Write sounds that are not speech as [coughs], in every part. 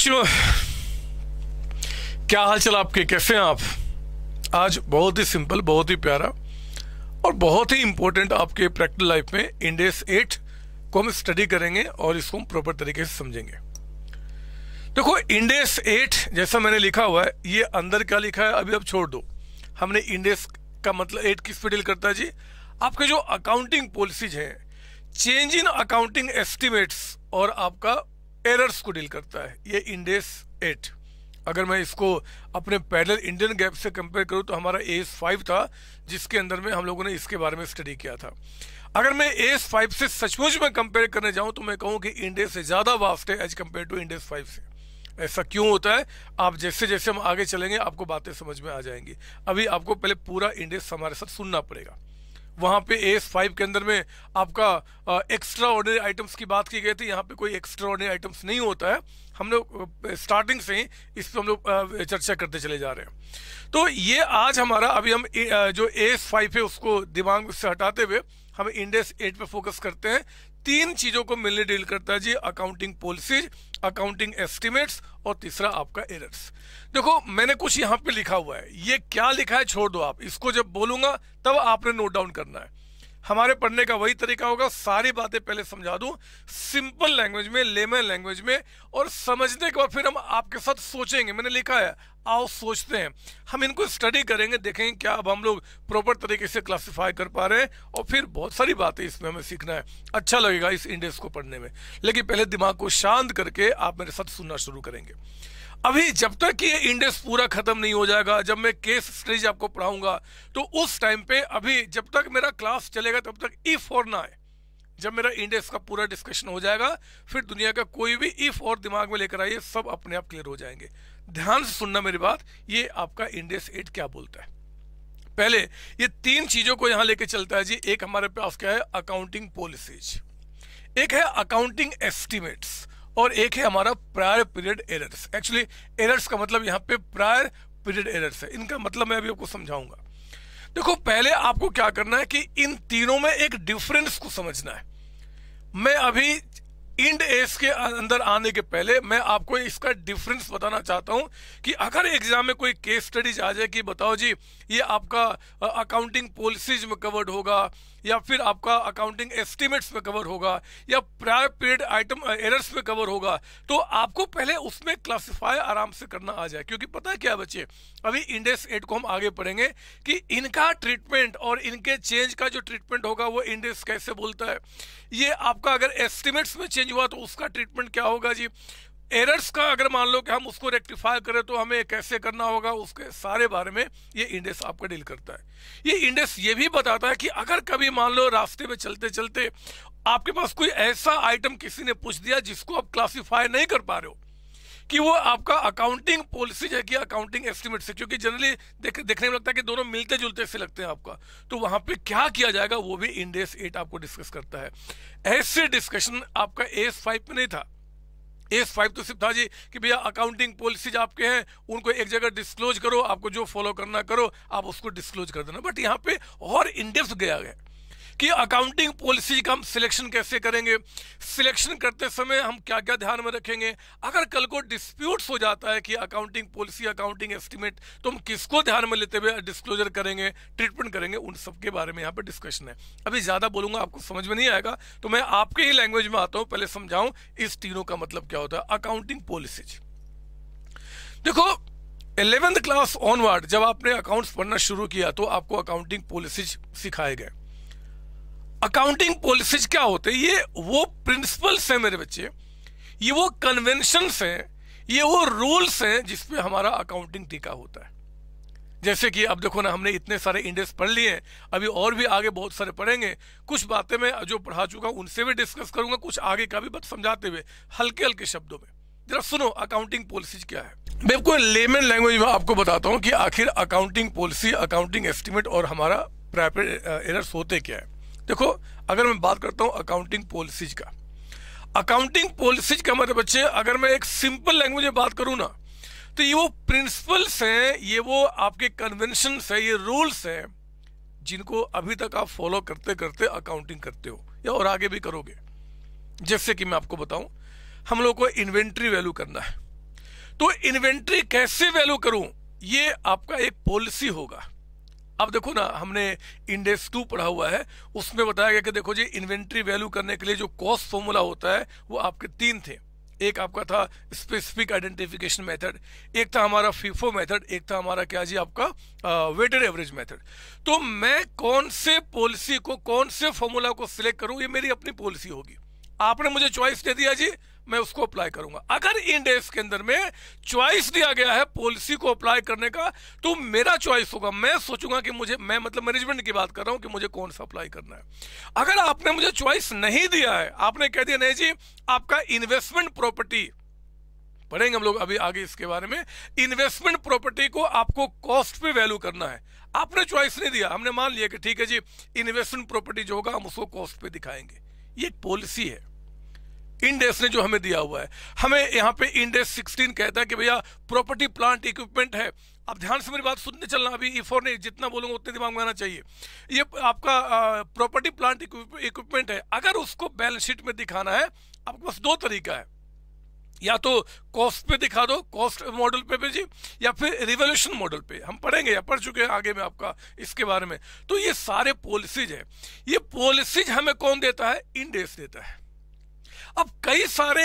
बच्चों क्या हाल चाल आपके कैसे हैं आप आज बहुत ही सिंपल बहुत ही प्यारा और बहुत ही इम्पोर्टेंट आपके प्रैक्टिकल लाइफ में इंडेस एट को हम स्टडी करेंगे और इसको हम प्रॉपर तरीके से समझेंगे देखो इंडेस एट जैसा मैंने लिखा हुआ है ये अंदर क्या लिखा है अभी आप छोड़ दो हमने इंडेस का मतलब एट किस पे डील करता है जी आपके जो अकाउंटिंग पॉलिसीज हैं चेंज इन अकाउंटिंग एस्टिमेट्स और आपका एरर्स को डील करता है ये इंडेस एट अगर मैं इसको अपने पैरेलल इंडियन गैप से कंपेयर करूँ तो हमारा एस फाइव था जिसके अंदर में हम लोगों ने इसके बारे में स्टडी किया था अगर मैं एस फाइव से सचमुच में कंपेयर करने जाऊँ तो मैं कहूँ कि इंडेस से ज़्यादा वास्ट है as compare to Ind AS five से ऐसा क्यों होता है आप जैसे जैसे हम आगे चलेंगे आपको बातें समझ में आ जाएंगी अभी आपको पहले पूरा इंडेस हमारे साथ सुनना पड़ेगा वहाँ पे एस फाइव के अंदर में आपका एक्स्ट्रा ऑर्डनरी आइटम्स की बात की गई थी यहाँ पे कोई एक्स्ट्रा ऑर्डनरी आइटम्स नहीं होता है हम लोग स्टार्टिंग से ही इस पर हम लोग चर्चा करते चले जा रहे हैं तो ये आज हमारा अभी हम ए, जो एस फाइव है उसको दिमाग से हटाते हुए हम इंडेस एट पे फोकस करते हैं तीन चीजों को मिलने डील करता है जी अकाउंटिंग पॉलिसीज अकाउंटिंग एस्टिमेट्स और तीसरा आपका एरर्स देखो मैंने कुछ यहां पे लिखा हुआ है ये क्या लिखा है छोड़ दो आप इसको जब बोलूंगा तब आपने नोट डाउन करना है हमारे पढ़ने का वही तरीका होगा सारी बातें पहले समझा दूं सिंपल लैंग्वेज में लेमन लैंग्वेज में और समझने के बाद फिर हम आपके साथ सोचेंगे मैंने लिखा है आओ सोचते हैं हम इनको स्टडी करेंगे देखेंगे क्या अब हम लोग प्रॉपर तरीके से क्लासिफाई कर पा रहे हैं और फिर बहुत सारी बातें इसमें हमें सीखना है अच्छा लगेगा इस इंडेक्स को पढ़ने में लेकिन पहले दिमाग को शांत करके आप मेरे साथ सुनना शुरू करेंगे अभी जब तक ये इंडेक्स पूरा खत्म नहीं हो जाएगा जब मैं केस स्टडीज आपको पढ़ाऊंगा तो उस टाइम पे अभी जब तक मेरा क्लास चलेगा तब तक ई e फोर ना आए जब मेरा इंडेक्स का पूरा डिस्कशन हो जाएगा फिर दुनिया का कोई भी इफ e और दिमाग में लेकर आइए सब अपने आप क्लियर हो जाएंगे ध्यान से सुनना मेरी बात ये आपका इंडेक्स एट क्या बोलता है पहले ये तीन चीजों को यहां लेके चलता है जी एक हमारे पास क्या है अकाउंटिंग पॉलिसीज एक है अकाउंटिंग एस्टिमेट्स और एक है हमारा prior period errors actually errors का मतलब यहाँ पे प्रायर पीरियड एरर्स है इनका मतलब मैं अभी आपको समझाऊंगा देखो पहले आपको क्या करना है कि इन तीनों में एक डिफरेंस को समझना है मैं अभी इंड एस के अंदर आने के पहले मैं आपको इसका डिफरेंस बताना चाहता हूं कि अगर एग्जाम में कोई केस स्टडीज आ जाए कि बताओ जी ये आपका अकाउंटिंग पॉलिसीज में कवर्ड होगा या फिर आपका अकाउंटिंग एस्टिमेट्स में कवर होगा या प्रायर पीरियड आइटम एरर्स में कवर होगा तो आपको पहले उसमें क्लासीफाई आराम से करना आ जाए क्योंकि पता है क्या बच्चे अभी इंडेक्स एट को हम आगे पढ़ेंगे कि इनका ट्रीटमेंट और इनके चेंज का जो ट्रीटमेंट होगा वो इंडेक्स कैसे बोलता है ये आपका अगर एस्टिमेट्स में चेंज हुआ तो उसका ट्रीटमेंट क्या होगा जी एरर्स का अगर मान लो कि हम उसको रेक्टिफाई करें तो हमें कैसे करना होगा उसके सारे बारे में ये इंडेक्स आपका डील करता है ये इंडेक्स ये भी बताता है कि अगर कभी मान लो रास्ते में चलते चलते आपके पास कोई ऐसा आइटम किसी ने पूछ दिया जिसको आप क्लासीफाई नहीं कर पा रहे हो कि वो आपका अकाउंटिंग पॉलिसी है कि अकाउंटिंग एस्टिमेट से क्योंकि जनरली देख, देखने में लगता है कि दोनों मिलते जुलते से लगते हैं आपका तो वहां पे क्या किया जाएगा वो भी इंडेस एट आपको डिस्कस करता है ऐसे डिस्कशन आपका एस फाइव में नहीं था एस फाइव तो सिर्फ था जी कि भैया अकाउंटिंग पॉलिसीज आपके हैं उनको एक जगह डिस्क्लोज करो आपको जो फॉलो करना करो आप उसको डिस्क्लोज कर देना बट यहाँ पे और इंडेप्स गया गया कि अकाउंटिंग पॉलिसी का हम सिलेक्शन कैसे करेंगे सिलेक्शन करते समय हम क्या क्या ध्यान में रखेंगे अगर कल को डिस्प्यूट्स हो जाता है कि अकाउंटिंग पॉलिसी अकाउंटिंग एस्टिमेट तो हम किसको ध्यान में लेते हुए डिस्क्लोजर करेंगे ट्रीटमेंट करेंगे उन सब के बारे में यहाँ पर डिस्कशन है अभी ज़्यादा बोलूँगा आपको समझ में नहीं आएगा तो मैं आपके ही लैंग्वेज में आता हूँ पहले समझाऊँ इस तीनों का मतलब क्या होता है अकाउंटिंग पॉलिसीज देखो एलेवेंथ क्लास ऑनवर्ड जब आपने अकाउंट्स पढ़ना शुरू किया तो आपको अकाउंटिंग पॉलिसीज सिखाए गए अकाउंटिंग पॉलिसीज क्या होते हैं ये वो प्रिंसिपल्स हैं मेरे बच्चे ये वो कन्वेंशंस हैं ये वो रूल्स हैं जिसपे हमारा अकाउंटिंग टीका होता है जैसे कि अब देखो ना हमने इतने सारे इंडेक्स पढ़ लिए हैं अभी और भी आगे बहुत सारे पढ़ेंगे कुछ बातें मैं जो पढ़ा चुका हूँ उनसे भी डिस्कस करूंगा कुछ आगे का भी बात समझाते हुए हल्के हल्के शब्दों में जरा सुनो अकाउंटिंग पॉलिसीज क्या है बिल्कुल लेमन लैंग्वेज में आपको बताता हूँ कि आखिर अकाउंटिंग पॉलिसी अकाउंटिंग एस्टिमेट और हमारा प्राइवेट एरर्स uh, होते क्या है देखो अगर मैं बात करता हूँ अकाउंटिंग पॉलिसीज का अकाउंटिंग पॉलिसीज का मतलब बच्चे अगर मैं एक सिंपल लैंग्वेज में बात करूँ ना तो ये वो प्रिंसिपल्स हैं ये वो आपके कन्वेंशन है ये रूल्स हैं जिनको अभी तक आप फॉलो करते करते अकाउंटिंग करते हो या और आगे भी करोगे जैसे कि मैं आपको बताऊं हम लोग को इन्वेंट्री वैल्यू करना है तो इन्वेंट्री कैसे वैल्यू करूं ये आपका एक पॉलिसी होगा अब देखो ना हमने इंडेक्स टू पढ़ा हुआ है उसमें बताया गया कि देखो जी इन्वेंट्री वैल्यू करने के लिए जो कॉस्ट फॉर्मूला होता है वो आपके तीन थे एक आपका था स्पेसिफिक आइडेंटिफिकेशन मेथड एक था हमारा फीफो मेथड एक था हमारा क्या जी आपका वेटेड एवरेज मेथड तो मैं कौन से पॉलिसी को कौन से फॉर्मूला को सिलेक्ट करूं ये मेरी अपनी पॉलिसी होगी आपने मुझे चॉइस दे दिया जी मैं उसको अप्लाई करूंगा अगर इन डेज के अंदर में चॉइस दिया गया है पॉलिसी को अप्लाई करने का तो मेरा चॉइस होगा मैं सोचूंगा कि मुझे मैं मतलब मैनेजमेंट की बात कर रहा हूं कि मुझे कौन सा अप्लाई करना है अगर आपने मुझे चॉइस नहीं दिया है आपने कह दिया नहीं जी आपका इन्वेस्टमेंट प्रॉपर्टी पढ़ेंगे हम लोग अभी आगे इसके बारे में इन्वेस्टमेंट प्रॉपर्टी को आपको कॉस्ट पे वैल्यू करना है आपने चॉइस नहीं दिया हमने मान लिया कि ठीक है जी इन्वेस्टमेंट प्रॉपर्टी जो होगा हम उसको कॉस्ट पे दिखाएंगे ये एक पॉलिसी है इंडेस ने जो हमें दिया हुआ है हमें यहाँ पे इंडेस 16 कहता है कि भैया प्रॉपर्टी प्लांट इक्विपमेंट है अब ध्यान से मेरी बात सुनने चलना अभी ई फोर ने जितना बोलूंगा उतने दिमाग में आना चाहिए ये आपका प्रॉपर्टी प्लांट इक्विपमेंट है अगर उसको बैलेंस शीट में दिखाना है आपके पास दो तरीका है या तो कॉस्ट पे दिखा दो कॉस्ट मॉडल पे भेजिए या फिर रिवोल्यूशन मॉडल पे हम पढ़ेंगे या पढ़ चुके हैं आगे में आपका इसके बारे में तो ये सारे पॉलिसीज है ये पॉलिसीज हमें कौन देता है इंडेस देता है अब कई सारे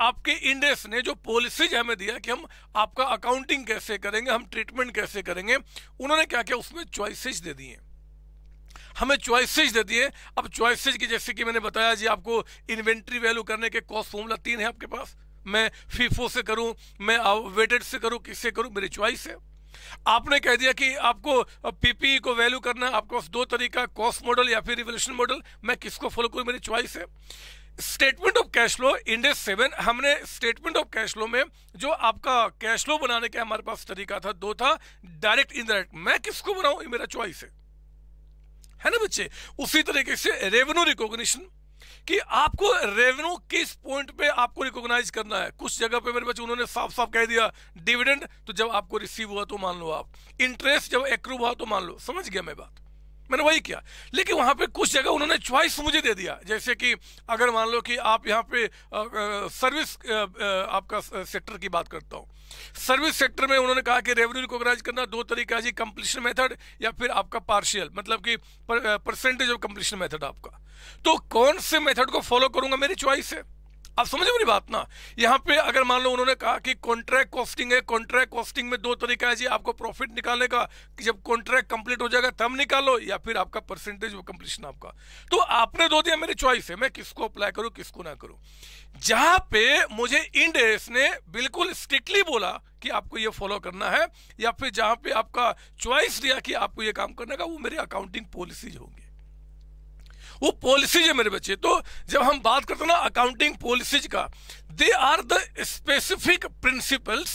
आपके इंडेस ने जो पॉलिसीज हमें दिया कि हम आपका अकाउंटिंग कैसे करेंगे हम ट्रीटमेंट कैसे करेंगे उन्होंने क्या किया उसमें चॉइसेस दे दिए हमें चॉइसेस दे दिए अब चॉइसेस की जैसे कि मैंने बताया जी आपको इन्वेंट्री वैल्यू करने के कॉस्ट फॉर्मूला तीन है आपके पास मैं फीफो से करूं मैं वेटेड से करूं किससे करूं मेरी चॉइस है आपने कह दिया कि आपको पीपीई e को वैल्यू करना आपको आपके पास दो तरीका कॉस्ट मॉडल या फिर रिवोल्यूशन मॉडल मैं किसको फॉलो करूं मेरी चॉइस है statement of cash flow Ind AS seven हमने स्टेटमेंट ऑफ कैश फ्लो में जो आपका कैश फ्लो बनाने का हमारे पास तरीका था दो था डायरेक्ट इनडायरेक्ट मैं किसको बनाऊं ये मेरा चॉइस है है ना बच्चे उसी तरीके से रेवेन्यू रिकॉग्निशन कि आपको रेवेन्यू किस पॉइंट पे आपको रिकॉग्नाइज करना है कुछ जगह पे मेरे बच्चे उन्होंने साफ साफ कह दिया डिविडेंड तो जब आपको रिसीव हुआ तो मान लो आप इंटरेस्ट जब एक हुआ तो मान लो समझ गया मैं बात मैंने वही किया लेकिन वहाँ पे कुछ जगह उन्होंने च्वाइस मुझे दे दिया जैसे कि अगर मान लो कि आप यहाँ पे सर्विस आपका सेक्टर की बात करता हूँ सर्विस सेक्टर में उन्होंने कहा कि रेवेन्यू रिकोगनाइज करना दो तरीका है जी कंप्लीशन मेथड या फिर आपका पार्शियल मतलब कि परसेंटेज ऑफ कंप्लीशन मेथड आपका तो कौन से मेथड को फॉलो करूंगा मेरी च्वाइस है आप समझ मेरी बात ना यहाँ पे अगर मान लो उन्होंने कहा कि कॉन्ट्रैक्ट कॉस्टिंग है कॉन्ट्रैक्ट कॉस्टिंग में दो तरीका है जी आपको प्रॉफिट निकालने का कि जब कॉन्ट्रैक्ट कंप्लीट हो जाएगा तब निकालो या फिर आपका परसेंटेज कंप्लीशन आपका तो आपने दो दिया मेरी चॉइस है मैं किसको अप्लाई करूं किसको ना करूं जहां पे मुझे इंड ने बिल्कुल स्ट्रिक्टली बोला कि आपको ये फॉलो करना है या फिर जहां पे आपका चॉइस दिया कि आपको ये काम करने का वो मेरी अकाउंटिंग पॉलिसीज होगी वो पॉलिसीज है मेरे बच्चे तो जब हम बात करते हैं ना अकाउंटिंग पॉलिसीज का they are the specific principles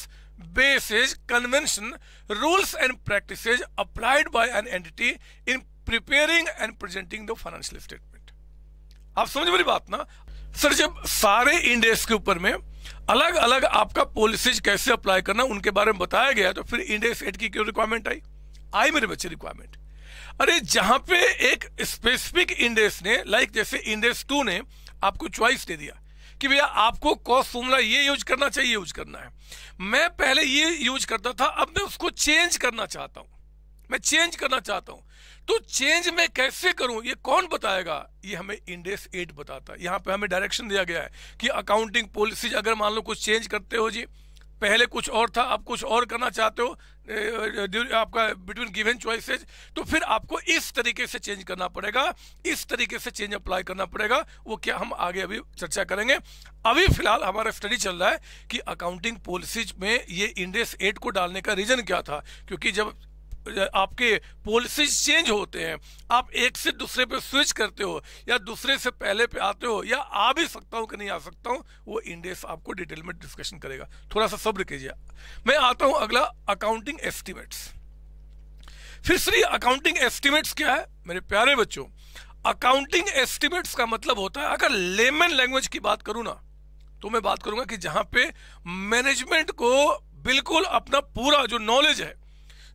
basis convention rules and practice applied by an entity in preparing and presenting the financial statement आप समझ मेरी बात ना सर जब सारे इंडेक्स के ऊपर में अलग अलग आपका पॉलिसीज कैसे अप्लाई करना उनके बारे में बताया गया तो फिर इंडेक्स एट की क्यों रिक्वायरमेंट आई आई मेरे बच्चे रिक्वायरमेंट अरे जहां पे एक स्पेसिफिक इंडेक्स ने लाइक जैसे इंडेक्स टू ने आपको चॉइस दे दिया कि भैया आपको कॉस्ट फॉर्मूला ये यूज करना चाहिए यूज करना है मैं पहले ये यूज करता था अब मैं उसको चेंज करना चाहता हूं मैं चेंज करना चाहता हूं तो चेंज मैं कैसे करूं ये कौन बताएगा ये हमें इंडेक्स एट बताता है यहां पे हमें डायरेक्शन दिया गया है कि अकाउंटिंग पॉलिसीज अगर मान लो कुछ चेंज करते हो जी पहले कुछ और था आप कुछ और करना चाहते हो आपका बिटवीन गिवन चॉइसेस तो फिर आपको इस तरीके से चेंज करना पड़ेगा इस तरीके से चेंज अप्लाई करना पड़ेगा वो क्या हम आगे अभी चर्चा करेंगे अभी फिलहाल हमारा स्टडी चल रहा है कि अकाउंटिंग पॉलिसीज में ये इंडेक्स एट को डालने का रीजन क्या था क्योंकि जब आपके पॉलिसीज चेंज होते हैं आप एक से दूसरे पे स्विच करते हो या दूसरे से पहले पे आते हो या आ भी सकता हूँ कि नहीं आ सकता हूँ वो इंडेक्स आपको डिटेल में डिस्कशन करेगा थोड़ा सा सब्र कीजिए मैं आता हूँ अगला अकाउंटिंग एस्टिमेट्स फिर श्री अकाउंटिंग एस्टिमेट्स क्या है मेरे प्यारे बच्चों अकाउंटिंग एस्टिमेट्स का मतलब होता है अगर लेमन लैंग्वेज की बात करूँ ना तो मैं बात करूंगा कि जहां पे मैनेजमेंट को बिल्कुल अपना पूरा जो नॉलेज है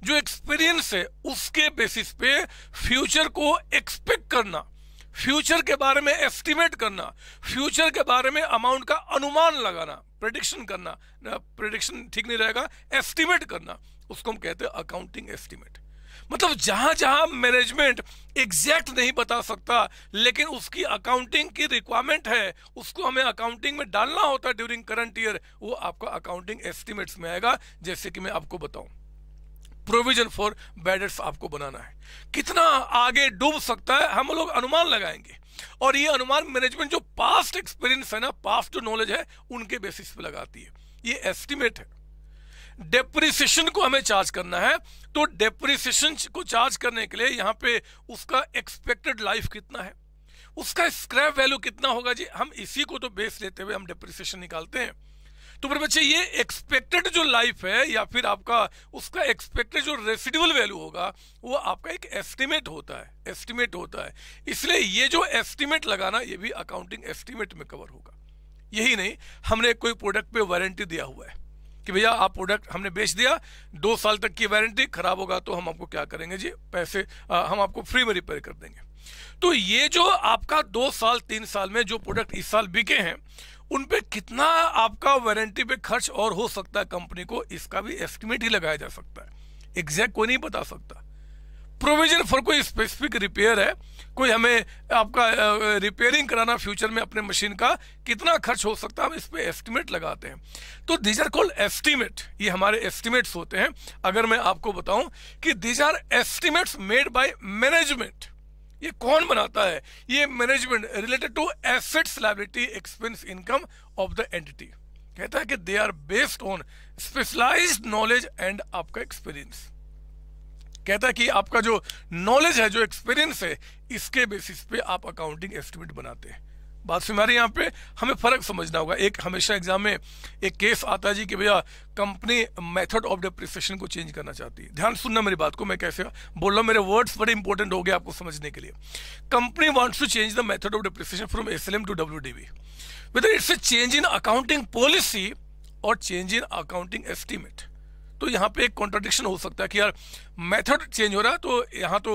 जो एक्सपीरियंस है उसके बेसिस पे फ्यूचर को एक्सपेक्ट करना फ्यूचर के बारे में एस्टिमेट करना फ्यूचर के बारे में अमाउंट का अनुमान लगाना प्रडिक्शन करना प्रडिक्शन ठीक नहीं रहेगा एस्टिमेट करना उसको हम कहते हैं अकाउंटिंग एस्टिमेट मतलब जहां जहां मैनेजमेंट एग्जैक्ट नहीं बता सकता लेकिन उसकी अकाउंटिंग की रिक्वायरमेंट है उसको हमें अकाउंटिंग में डालना होता है ड्यूरिंग करंट ईयर वो आपका अकाउंटिंग एस्टिमेट्स में आएगा जैसे कि मैं आपको बताऊं प्रोविजन फॉर बैडेट्स आपको बनाना है कितना आगे डूब सकता है हम लोग अनुमान लगाएंगे और ये अनुमान मैनेजमेंट जो पास्ट एक्सपीरियंस है ना पास्ट जो नॉलेज है उनके बेसिस पे लगाती है ये एस्टिमेट है डेप्रिसिएशन को हमें चार्ज करना है तो डेप्रिसिएशन को चार्ज करने के लिए यहाँ पे उसका एक्सपेक्टेड लाइफ कितना है उसका स्क्रैप वैल्यू कितना होगा जी हम इसी को तो बेस लेते हुए हम डेप्रिसिएशन निकालते हैं तो मेरे बच्चे ये एक्सपेक्टेड जो लाइफ है या फिर आपका उसका एक्सपेक्टेड जो रेसिडुअल वैल्यू होगा वो आपका एक एस्टिमेट होता है एस्टिमेट होता है इसलिए ये जो एस्टिमेट लगाना ये भी अकाउंटिंग एस्टिमेट में कवर होगा यही नहीं हमने कोई प्रोडक्ट पे वारंटी दिया हुआ है कि भैया आप प्रोडक्ट हमने बेच दिया दो साल तक की वारंटी खराब होगा तो हम आपको क्या करेंगे जी पैसे आ, हम आपको फ्री में रिपेयर कर देंगे तो ये जो आपका दो साल तीन साल में जो प्रोडक्ट इस साल बिके हैं उन पे कितना आपका वारंटी पे खर्च और हो सकता है कंपनी को इसका भी एस्टिमेट ही लगाया जा सकता है एग्जैक्ट कोई नहीं बता सकता प्रोविजन फॉर कोई स्पेसिफिक रिपेयर है कोई हमें आपका रिपेयरिंग कराना फ्यूचर में अपने मशीन का कितना खर्च हो सकता है हम इस पर एस्टिमेट लगाते हैं तो दीज आर कॉल्ड एस्टिमेट ये हमारे एस्टिमेट्स होते हैं अगर मैं आपको बताऊं कि these are estimates made by management ये कौन बनाता है ये management related to assets liability expense income of the entity कहता है कि they are based on specialise knowledge and आपका एक्सपीरियंस कहता है कि आपका जो नॉलेज है जो एक्सपीरियंस है इसके बेसिस पे आप अकाउंटिंग एस्टिमेट बनाते हैं बात सुन रही है यहाँ पे हमें फ़र्क समझना होगा एक हमेशा एग्जाम में एक केस आता है जी कि भैया कंपनी मेथड ऑफ डिप्रिसिएशन को चेंज करना चाहती है ध्यान सुनना मेरी बात को मैं कैसे बोल रहा हूँ मेरे वर्ड्स बड़े इंपॉर्टेंट हो गए आपको समझने के लिए company wants to change the method of depreciation from S to W D B with it's a change in accounting policy और चेंज इन अकाउंटिंग एस्टिमेट तो यहाँ पे एक कॉन्ट्रडिक्शन हो सकता है कि यार मेथड चेंज हो रहा है तो यहाँ तो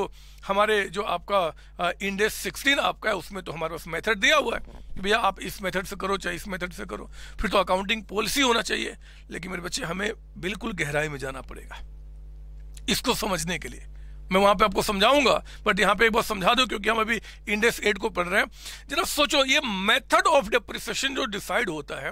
हमारे जो आपका इंडेस सिक्सटीन आपका है उसमें तो हमारे पास मेथड दिया हुआ है कि भैया आप इस मेथड से करो चाहे इस मेथड से करो फिर तो अकाउंटिंग पॉलिसी होना चाहिए लेकिन मेरे बच्चे हमें बिल्कुल गहराई में जाना पड़ेगा इसको समझने के लिए मैं वहां पे आपको समझाऊंगा बट यहाँ पे एक बार समझा दो क्योंकि हम अभी इंडेक्स एट को पढ़ रहे हैं जरा सोचो ये मेथड ऑफ डिप्रिसिएशन जो डिसाइड होता है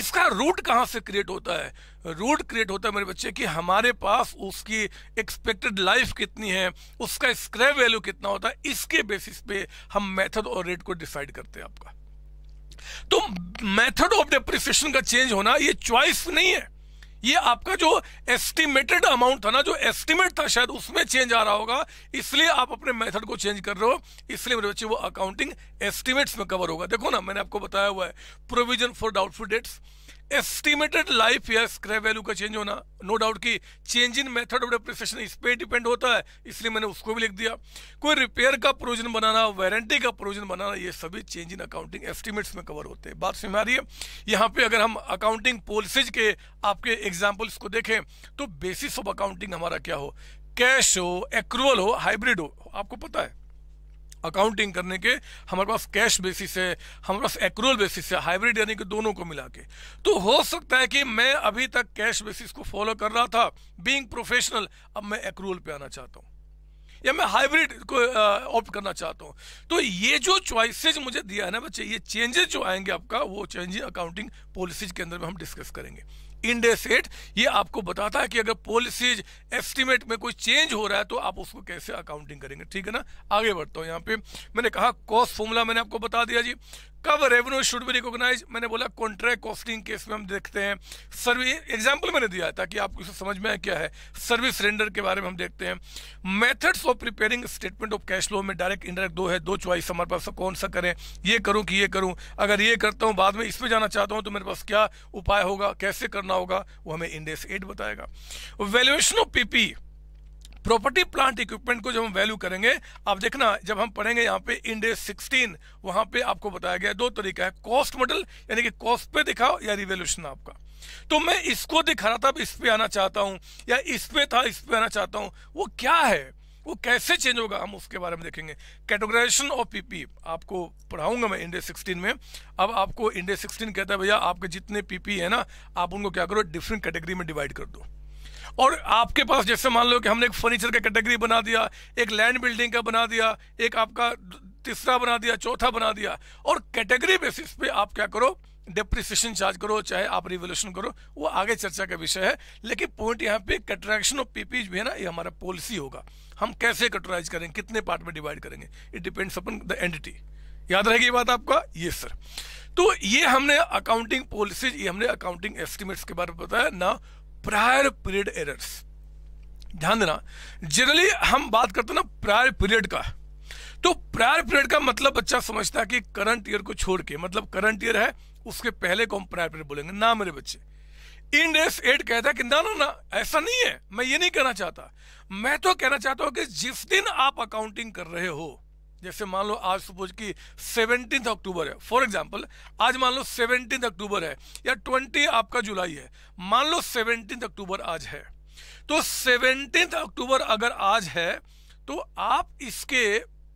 इसका रूट कहाँ से क्रिएट होता है रूट क्रिएट होता है मेरे बच्चे कि हमारे पास उसकी एक्सपेक्टेड लाइफ कितनी है उसका स्क्रैप वैल्यू कितना होता है इसके बेसिस पे हम मेथड और रेट को डिसाइड करते हैं आपका तो मेथड ऑफ डिप्रिसिएशन का चेंज होना ये चॉइस नहीं है ये आपका जो एस्टिमेटेड अमाउंट था ना जो एस्टिमेट था शायद उसमें चेंज आ रहा होगा इसलिए आप अपने मेथड को चेंज कर रहे हो इसलिए मेरे बच्चे वो अकाउंटिंग एस्टिमेट्स में कवर होगा देखो ना मैंने आपको बताया हुआ है provision for doubtful debts estimated life या स्क्रैप वैल्यू का चेंज होना नो डाउट कि change in method of depreciation इस पर डिपेंड होता है इसलिए मैंने उसको भी लिख दिया कोई रिपेयर का प्रोविजन बनाना वारंटी का प्रोविजन बनाना ये सभी चेंज इन अकाउंटिंग एस्टिमेट्स में कवर होते हैं बात समझ आ रही है यहाँ पे अगर हम अकाउंटिंग पॉलिसीज के आपके एग्जाम्पल्स को देखें तो बेसिस ऑफ अकाउंटिंग हमारा क्या हो कैश हो एक्रूवल हो हाइब्रिड हो आपको पता है अकाउंटिंग करने के हमारे पास कैश बेसिस है हमारे पास एक्रूअल बेसिस है हाइब्रिड यानी कि दोनों को मिला के तो हो सकता है कि मैं अभी तक कैश बेसिस को फॉलो कर रहा था बीइंग प्रोफेशनल अब मैं एक्रूअल पे आना चाहता हूँ या मैं हाइब्रिड को ऑप्ट करना चाहता हूँ तो ये जो चॉइसेज मुझे दिया है ना बच्चे ये चेंजेस जो आएंगे आपका वो चेंजिंग अकाउंटिंग पॉलिसीज के अंदर में हम डिस्कस करेंगे इंडेस सेट ये आपको बताता है कि अगर पॉलिसीज एस्टिमेट में कोई चेंज हो रहा है तो आप उसको कैसे अकाउंटिंग करेंगे ठीक है ना आगे बढ़ता हूँ यहाँ पे मैंने कहा कॉस्ट फॉर्मूला मैंने आपको बता दिया जी कब रेवेन्यू शुड बी रिकॉग्नाइज मैंने बोला कॉन्ट्रैक्ट कॉस्टिंग केस में हम देखते हैं सर्विस एग्जाम्पल मैंने दिया ताकि आपको इसे समझ में आए क्या है सर्विस रेंडर के बारे में हम देखते हैं methods of preparing statement of cash flow में डायरेक्ट इंडायरेक्ट दो है दो चॉइस हमारे पास तो कौन सा करें ये करूँ कि ये करूँ अगर ये करता हूँ बाद में इसमें जाना चाहता हूँ तो मेरे पास क्या उपाय होगा कैसे करना होगा वो हमें इंडेस एट बताएगा valuation of PP property plant equipment को जब हम वैल्यू करेंगे आप देखना जब हम पढ़ेंगे यहाँ पे इंडे 16 वहां पे आपको बताया गया दो तरीका है कॉस्ट मॉडल यानी कि कॉस्ट पे दिखाओ या रिवेल्यूशन आपका तो मैं इसको दिखा रहा था इस पे आना चाहता हूँ या इस पे था इस पे आना चाहता हूँ वो क्या है वो कैसे चेंज होगा हम उसके बारे में देखेंगे कैटेगराइजेशन ऑफ पीपी आपको पढ़ाऊंगा मैं इंडे 16 में अब आपको इंडे 16 कहता है भैया आपके जितने पीपी है ना आप उनको क्या करो डिफरेंट कैटेगरी में डिवाइड कर दो और आपके पास जैसे मान लो कि हमने एक फर्नीचर का कैटेगरी बना दिया एक लैंड बिल्डिंग का बना दिया एक आपका तीसरा बना दिया चौथा बना दिया और कैटेगरी बेसिस पे आप क्या करो डिप्रिसिएशन चार्ज करो चाहे आप रिवोल्यूशन करो वो आगे चर्चा का विषय है लेकिन पॉइंट यहाँ पे कट्रैक्शन ऑफ पीपीज भी है ना ये हमारा पॉलिसी होगा हम कैसे कटराइज करेंगे कितने पार्ट में डिवाइड करेंगे it depends upon the entity याद रहेगी बात आपका ये सर तो ये हमने अकाउंटिंग पॉलिसीज ये हमने अकाउंटिंग एस्टिमेट्स के बारे में बताया ना प्रायर पीरियड एरर्स ध्यान देना जनरली हम बात करते हैं ना प्रायर पीरियड का तो प्रायर पीरियड का मतलब बच्चा समझता है कि करंट ईयर को छोड़ के मतलब करंट ईयर है उसके पहले को हम प्रायर पीरियड बोलेंगे ना मेरे बच्चे इन एड कहता है कि ना ना ऐसा नहीं है मैं ये नहीं कहना चाहता मैं तो कहना चाहता हूं कि जिस दिन आप अकाउंटिंग कर रहे हो जैसे मान लो आज सपोज की सेवनटीन अक्टूबर है फॉर एग्जाम्पल आज मान लो सेवनटीन अक्टूबर है या ट्वेंटी आपका जुलाई है मान लो सेवनटीन अक्टूबर आज है तो सेवनटीन अक्टूबर अगर आज है तो आप इसके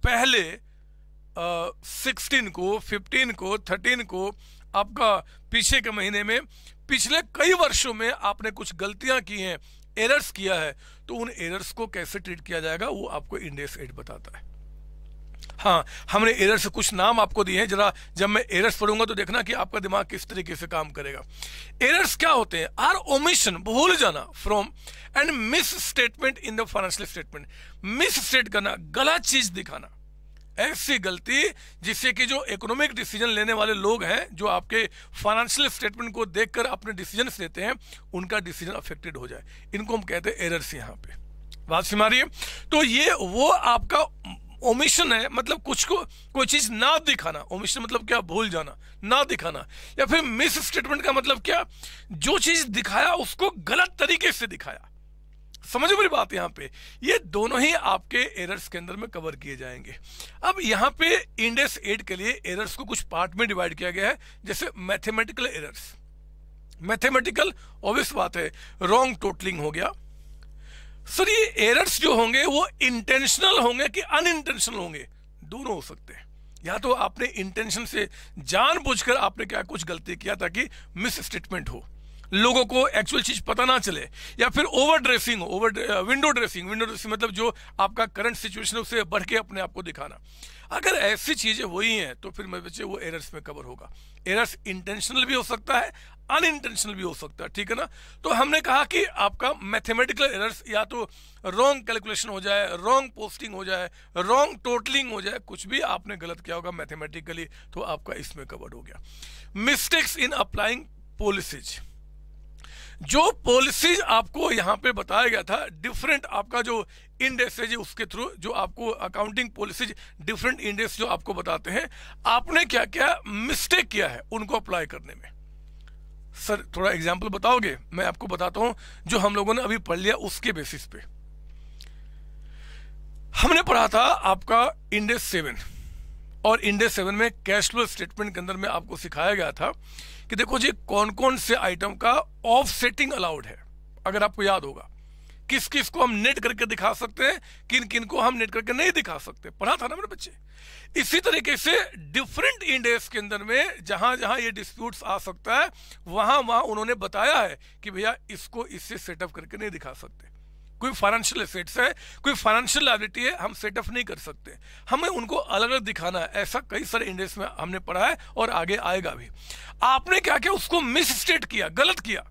पहले सिक्सटीन को फिफ्टीन को थर्टीन को आपका पीछे के महीने में पिछले कई वर्षों में आपने कुछ गलतियां की हैं एरर्स किया है तो उन एरर्स को कैसे ट्रीट किया जाएगा वो आपको इंडेक्स एड बताता है हाँ हमने एरर्स कुछ नाम आपको दिए हैं जरा जब मैं एरर्स पढ़ूंगा तो देखना कि आपका दिमाग किस तरीके से काम करेगा एरर्स क्या होते हैं आर ओमिशन भूल जाना from and misstatement in the financial statement misstate करना गलत चीज दिखाना ऐसी गलती जिससे कि जो इकोनॉमिक डिसीजन लेने वाले लोग हैं जो आपके फाइनेंशियल स्टेटमेंट को देखकर अपने डिसीजन लेते हैं उनका डिसीजन अफेक्टेड हो जाए इनको हम कहते हैं एरर्स यहाँ पे बात समझ रही है तो ये वो आपका ओमिशन है मतलब कुछ को कोई चीज ना दिखाना ओमिशन मतलब क्या भूल जाना ना दिखाना या फिर मिस स्टेटमेंट का मतलब क्या जो चीज दिखाया उसको गलत तरीके से दिखाया समझो मेरी बात यहाँ पे ये दोनों ही आपके एरर्स के अंदर में कवर किए जाएंगे अब यहाँ पे इंडेस एड के लिए एरर्स को कुछ पार्ट में डिवाइड किया गया है जैसे मैथमेटिकल एरर्स मैथमेटिकल ऑब्वियस बात है रॉन्ग टोटलिंग हो गया सर ये एरर्स जो होंगे वो इंटेंशनल होंगे कि अन इंटेंशनल होंगे दोनों हो सकते हैं या तो आपने इंटेंशन से जानबूझकर आपने क्या कुछ गलती किया ताकि मिस स्टेटमेंट हो लोगों को एक्चुअल चीज पता ना चले या फिर over dressing over window dressing window dressing मतलब जो आपका करंट सिचुएशन है उससे बढ़ के अपने आप को दिखाना अगर ऐसी चीज़ें वही हैं तो फिर मेरे बच्चे वो एरर्स में कवर होगा एरर्स इंटेंशनल भी हो सकता है अनइंटेंशनल भी हो सकता है ठीक है ना तो हमने कहा कि आपका मैथमेटिकल एरर्स या तो रॉन्ग कैलकुलेशन हो जाए रॉन्ग पोस्टिंग हो जाए रॉन्ग टोटलिंग हो जाए कुछ भी आपने गलत किया होगा मैथमेटिकली तो आपका इसमें कवर हो गया मिस्टेक्स इन अप्लाइंग पॉलिसीज़ जो पॉलिसीज आपको यहाँ पे बताया गया था डिफरेंट आपका जो इंडेक्सेज उसके थ्रू जो आपको अकाउंटिंग पॉलिसीज डिफरेंट इंडेक्स जो आपको बताते हैं आपने क्या क्या मिस्टेक किया है उनको अप्लाई करने में सर थोड़ा एग्जाम्पल बताओगे मैं आपको बताता हूँ जो हम लोगों ने अभी पढ़ लिया उसके बेसिस पे हमने पढ़ा था आपका इंडेक्स सेवन और इंडेक्स सेवन में कैश फ्लो स्टेटमेंट के अंदर में आपको सिखाया गया था कि देखो जी कौन कौन से आइटम का ऑफ सेटिंग अलाउड है अगर आपको याद होगा किस किस को हम नेट करके दिखा सकते हैं किन किन को हम नेट करके नहीं दिखा सकते पढ़ा था ना मेरे बच्चे इसी तरीके से डिफरेंट इंडेक्स के अंदर में जहां जहां ये डिस्प्यूट्स आ सकता है वहां वहां उन्होंने बताया है कि भैया इसको इससे सेटअप करके नहीं दिखा सकते कोई फाइनेंशियल एसेट्स है कोई फाइनेंशियल लाइबिलिटी है हम सेटअप नहीं कर सकते हमें उनको अलग अलग दिखाना है ऐसा कई सारे इंडेक्स में हमने पढ़ा है और आगे आएगा भी आपने क्या किया उसको मिस स्टेट किया गलत किया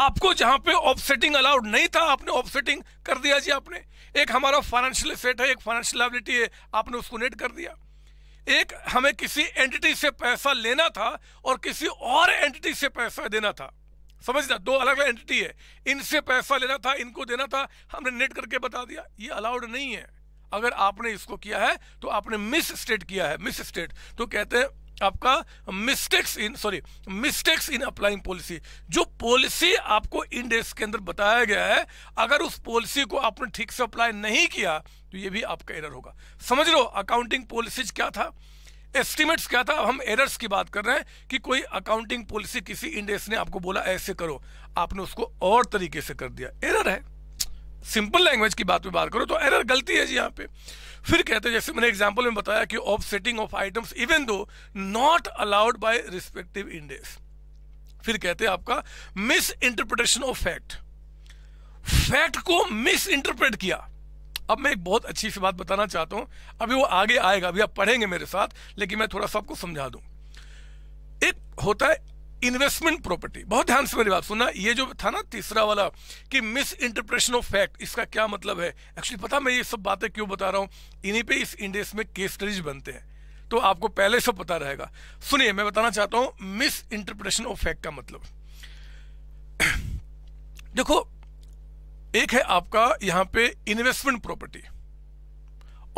आपको जहां पे ऑफसेटिंग अलाउड नहीं था आपने ऑफसेटिंग कर दिया जी आपने एक हमारा फाइनेंशियल एसेट है एक फाइनेंशियल लाइबिलिटी है आपने उसको नेट कर दिया एक हमें किसी एंटिटी से पैसा लेना था और किसी और एंटिटी से पैसा देना था समझना दो अलग अलग एंटिटी है इनसे पैसा लेना था इनको देना था हमने नेट करके बता दिया ये अलाउड नहीं है अगर आपने इसको किया है तो आपने मिस स्टेट किया है मिस स्टेट तो कहते हैं आपका mistakes in sorry mistakes in applying policy जो पॉलिसी आपको इन इंडेक्स के अंदर बताया गया है अगर उस पॉलिसी को आपने ठीक से अप्लाई नहीं किया तो ये भी आपका एरर होगा समझ लो अकाउंटिंग पॉलिसीज क्या था एस्टिमेट्स क्या था अब हम एरर्स की बात कर रहे हैं कि कोई अकाउंटिंग पॉलिसी किसी इंडेक्स ने आपको बोला ऐसे करो आपने उसको और तरीके से कर दिया एरर है सिंपल लैंग्वेज की बात में बात करो तो एरर गलती है जी यहाँ पे फिर कहते हैं जैसे मैंने एग्जाम्पल में बताया कि offsetting of items even though not allowed by respective index फिर कहते हैं आपका misinterpretation of fact fact को मिस इंटरप्रेट किया अब मैं एक बहुत अच्छी सी बात बताना चाहता हूँ अभी वो आगे आएगा अभी आप पढ़ेंगे मेरे साथ लेकिन मैं थोड़ा सबको समझा दूँ एक होता है इन्वेस्टमेंट प्रॉपर्टी बहुत ध्यान से मेरी बात सुना ये जो था ना तीसरा वाला कि मिस इंटरप्रेशन ऑफ फैक्ट इसका क्या मतलब है एक्चुअली पता मैं ये सब बातें क्यों बता रहा हूँ इन्हीं पे इस इंडेक्स में केस स्टडीज बनते हैं तो आपको पहले से पता रहेगा सुनिए मैं बताना चाहता हूँ मिस इंटरप्रेशन ऑफ फैक्ट का मतलब [clears throat] देखो एक है आपका यहां पे इन्वेस्टमेंट प्रॉपर्टी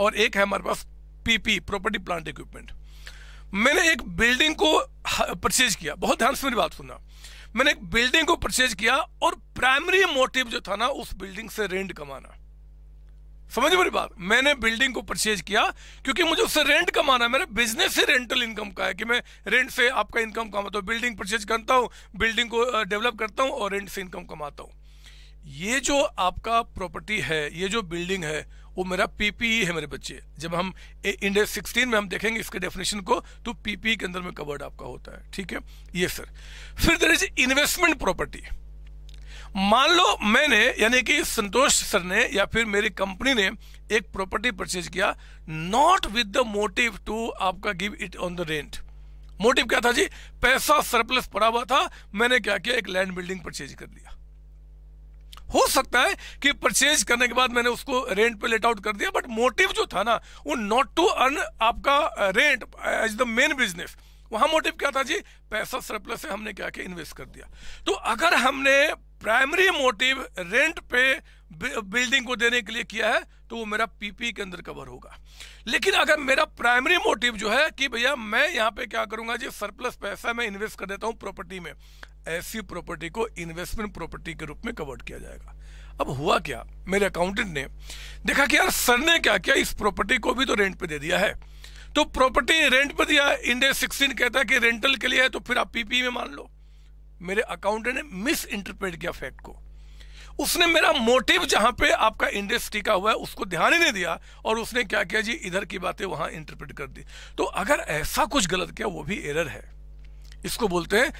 और एक है हमारे पास पीपी प्रॉपर्टी प्लांट इक्विपमेंट मैंने एक बिल्डिंग को परचेज किया बहुत ध्यान से मेरी बात सुनना मैंने एक बिल्डिंग को परचेज किया और प्राइमरी मोटिव जो था ना उस बिल्डिंग से रेंट कमाना समझ मेरी बात मैंने बिल्डिंग को परचेज किया क्योंकि मुझे उससे रेंट कमाना है मेरा बिजनेस से रेंटल इनकम का है कि मैं रेंट से आपका इनकम कमाता हूँ बिल्डिंग परचेज करता हूँ बिल्डिंग को डेवलप करता हूँ और रेंट से इनकम कमाता हूँ ये जो आपका प्रॉपर्टी है ये जो बिल्डिंग है वो मेरा पीपीई e है मेरे बच्चे जब हम इंडेक्स सिक्सटीन में हम देखेंगे इसके डेफिनेशन को तो पीपीई e के अंदर में कवर्ड आपका होता है ठीक है ये सर फिर दर इज इन्वेस्टमेंट प्रॉपर्टी मान लो मैंने यानी कि संतोष सर ने या फिर मेरी कंपनी ने एक प्रॉपर्टी परचेज किया not with the motive to आपका give it on the rent motive क्या था जी पैसा सरप्लस पड़ा हुआ था मैंने क्या किया एक लैंड बिल्डिंग परचेज कर लिया हो सकता है कि परचेज करने के बाद मैंने उसको रेंट पे लेट आउट कर दिया बट मोटिव जो था ना वो नॉट टू अर्न आपका rent as the main business वहां मोटिव क्या था जी पैसा सरप्लस है हमने क्या क्या इन्वेस्ट कर दिया तो अगर हमने प्राइमरी मोटिव रेंट पे बिल्डिंग को देने के लिए किया है तो वो मेरा पीपी के अंदर कवर होगा लेकिन अगर मेरा प्राइमरी मोटिव जो है कि भैया मैं यहाँ पे क्या करूंगा जी सरप्लस पैसा मैं इन्वेस्ट कर देता हूँ प्रॉपर्टी में ऐसी प्रॉपर्टी को इन्वेस्टमेंट प्रॉपर्टी के रूप में कवर्ट किया जाएगा अब हुआ क्या मेरे अकाउंटेंट ने देखा कि यार सर ने क्या किया इस प्रॉपर्टी को भी तो रेंट पे दे दिया है तो प्रॉपर्टी रेंट पे दिया इंडिया सिक्सटीन कहता है कि रेंटल के लिए है तो फिर आप पीपी e में मान लो मेरे अकाउंटेंट ने मिस इंटरप्रेट किया फैक्ट को उसने मेरा मोटिव जहां पे आपका इंडेक्स टिका हुआ है उसको ध्यान ही नहीं दिया और उसने क्या किया जी इधर की बातें वहां इंटरप्रेट कर दी तो अगर ऐसा कुछ गलत किया वो भी एरर है इसको बोलते हैं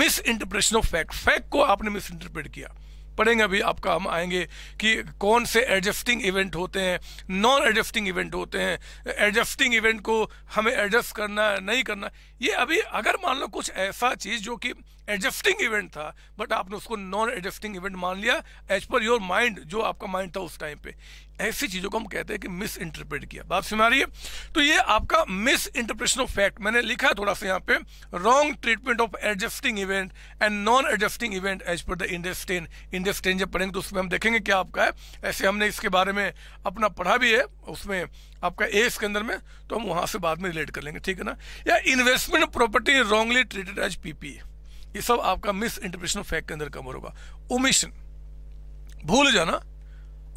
misinterpretation of fact fact को आपने मिस इंटरप्रेट किया पढ़ेंगे अभी आपका हम आएंगे कि कौन से एडजस्टिंग इवेंट होते हैं नॉन एडजस्टिंग इवेंट होते हैं एडजस्टिंग इवेंट को हमें एडजस्ट करना नहीं करना ये अभी अगर मान लो कुछ ऐसा चीज़ जो कि एडजस्टिंग इवेंट था बट आपने उसको नॉन एडजस्टिंग इवेंट मान लिया एज पर योर माइंड जो आपका माइंड था उस टाइम पे ऐसी चीज़ों को हम कहते हैं कि मिस इंटरप्रेट किया बात सुना रही है तो ये आपका मिस इंटरप्रेशन ऑफ फैक्ट मैंने लिखा थोड़ा सा यहाँ पे wrong treatment of adjusting event and non adjusting event as per the Ind AS ten Ind AS ten जब पढ़ेंगे तो उसमें हम देखेंगे क्या आपका है ऐसे हमने इसके बारे में अपना पढ़ा भी है उसमें आपका ए इसके अंदर में तो हम वहां से बाद में रिलेट कर लेंगे ठीक है ना या investment property wrongly treated as PP ये सब आपका मिस इंटरप्रिटेशन ऑफ फैक्ट के अंदर कवर होगा ओमिशन भूल जाना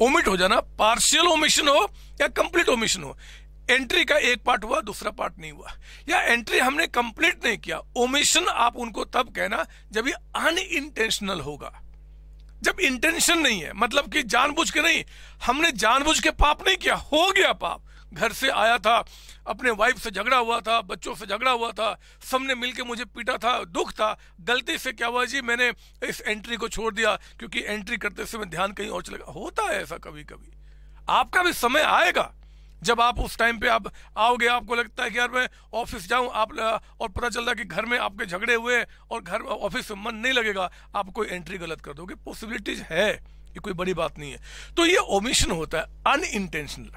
ओमिट हो जाना पार्शियल ओमिशन हो या कंप्लीट ओमिशन हो एंट्री का एक पार्ट हुआ दूसरा पार्ट नहीं हुआ या एंट्री हमने कंप्लीट नहीं किया ओमिशन आप उनको तब कहना जब ये अनइंटेंशनल होगा जब इंटेंशन नहीं है मतलब कि जानबूझ के नहीं हमने जानबूझ के पाप नहीं किया हो गया पाप घर से आया था अपने वाइफ से झगड़ा हुआ था बच्चों से झगड़ा हुआ था सबने मिलके मुझे पीटा था दुख था गलती से क्या हुआ जी मैंने इस एंट्री को छोड़ दिया क्योंकि एंट्री करते समय ध्यान कहीं और चलेगा होता है ऐसा कभी कभी आपका भी समय आएगा जब आप उस टाइम पे आप आओगे आपको लगता है कि यार मैं ऑफिस जाऊं आप और पता चल रहा कि घर में आपके झगड़े हुए और घर ऑफिस में मन नहीं लगेगा आप कोई एंट्री गलत कर दोगे पॉसिबिलिटीज है ये कोई बड़ी बात नहीं है तो ये ओमिशन होता है अनइंटेंशनल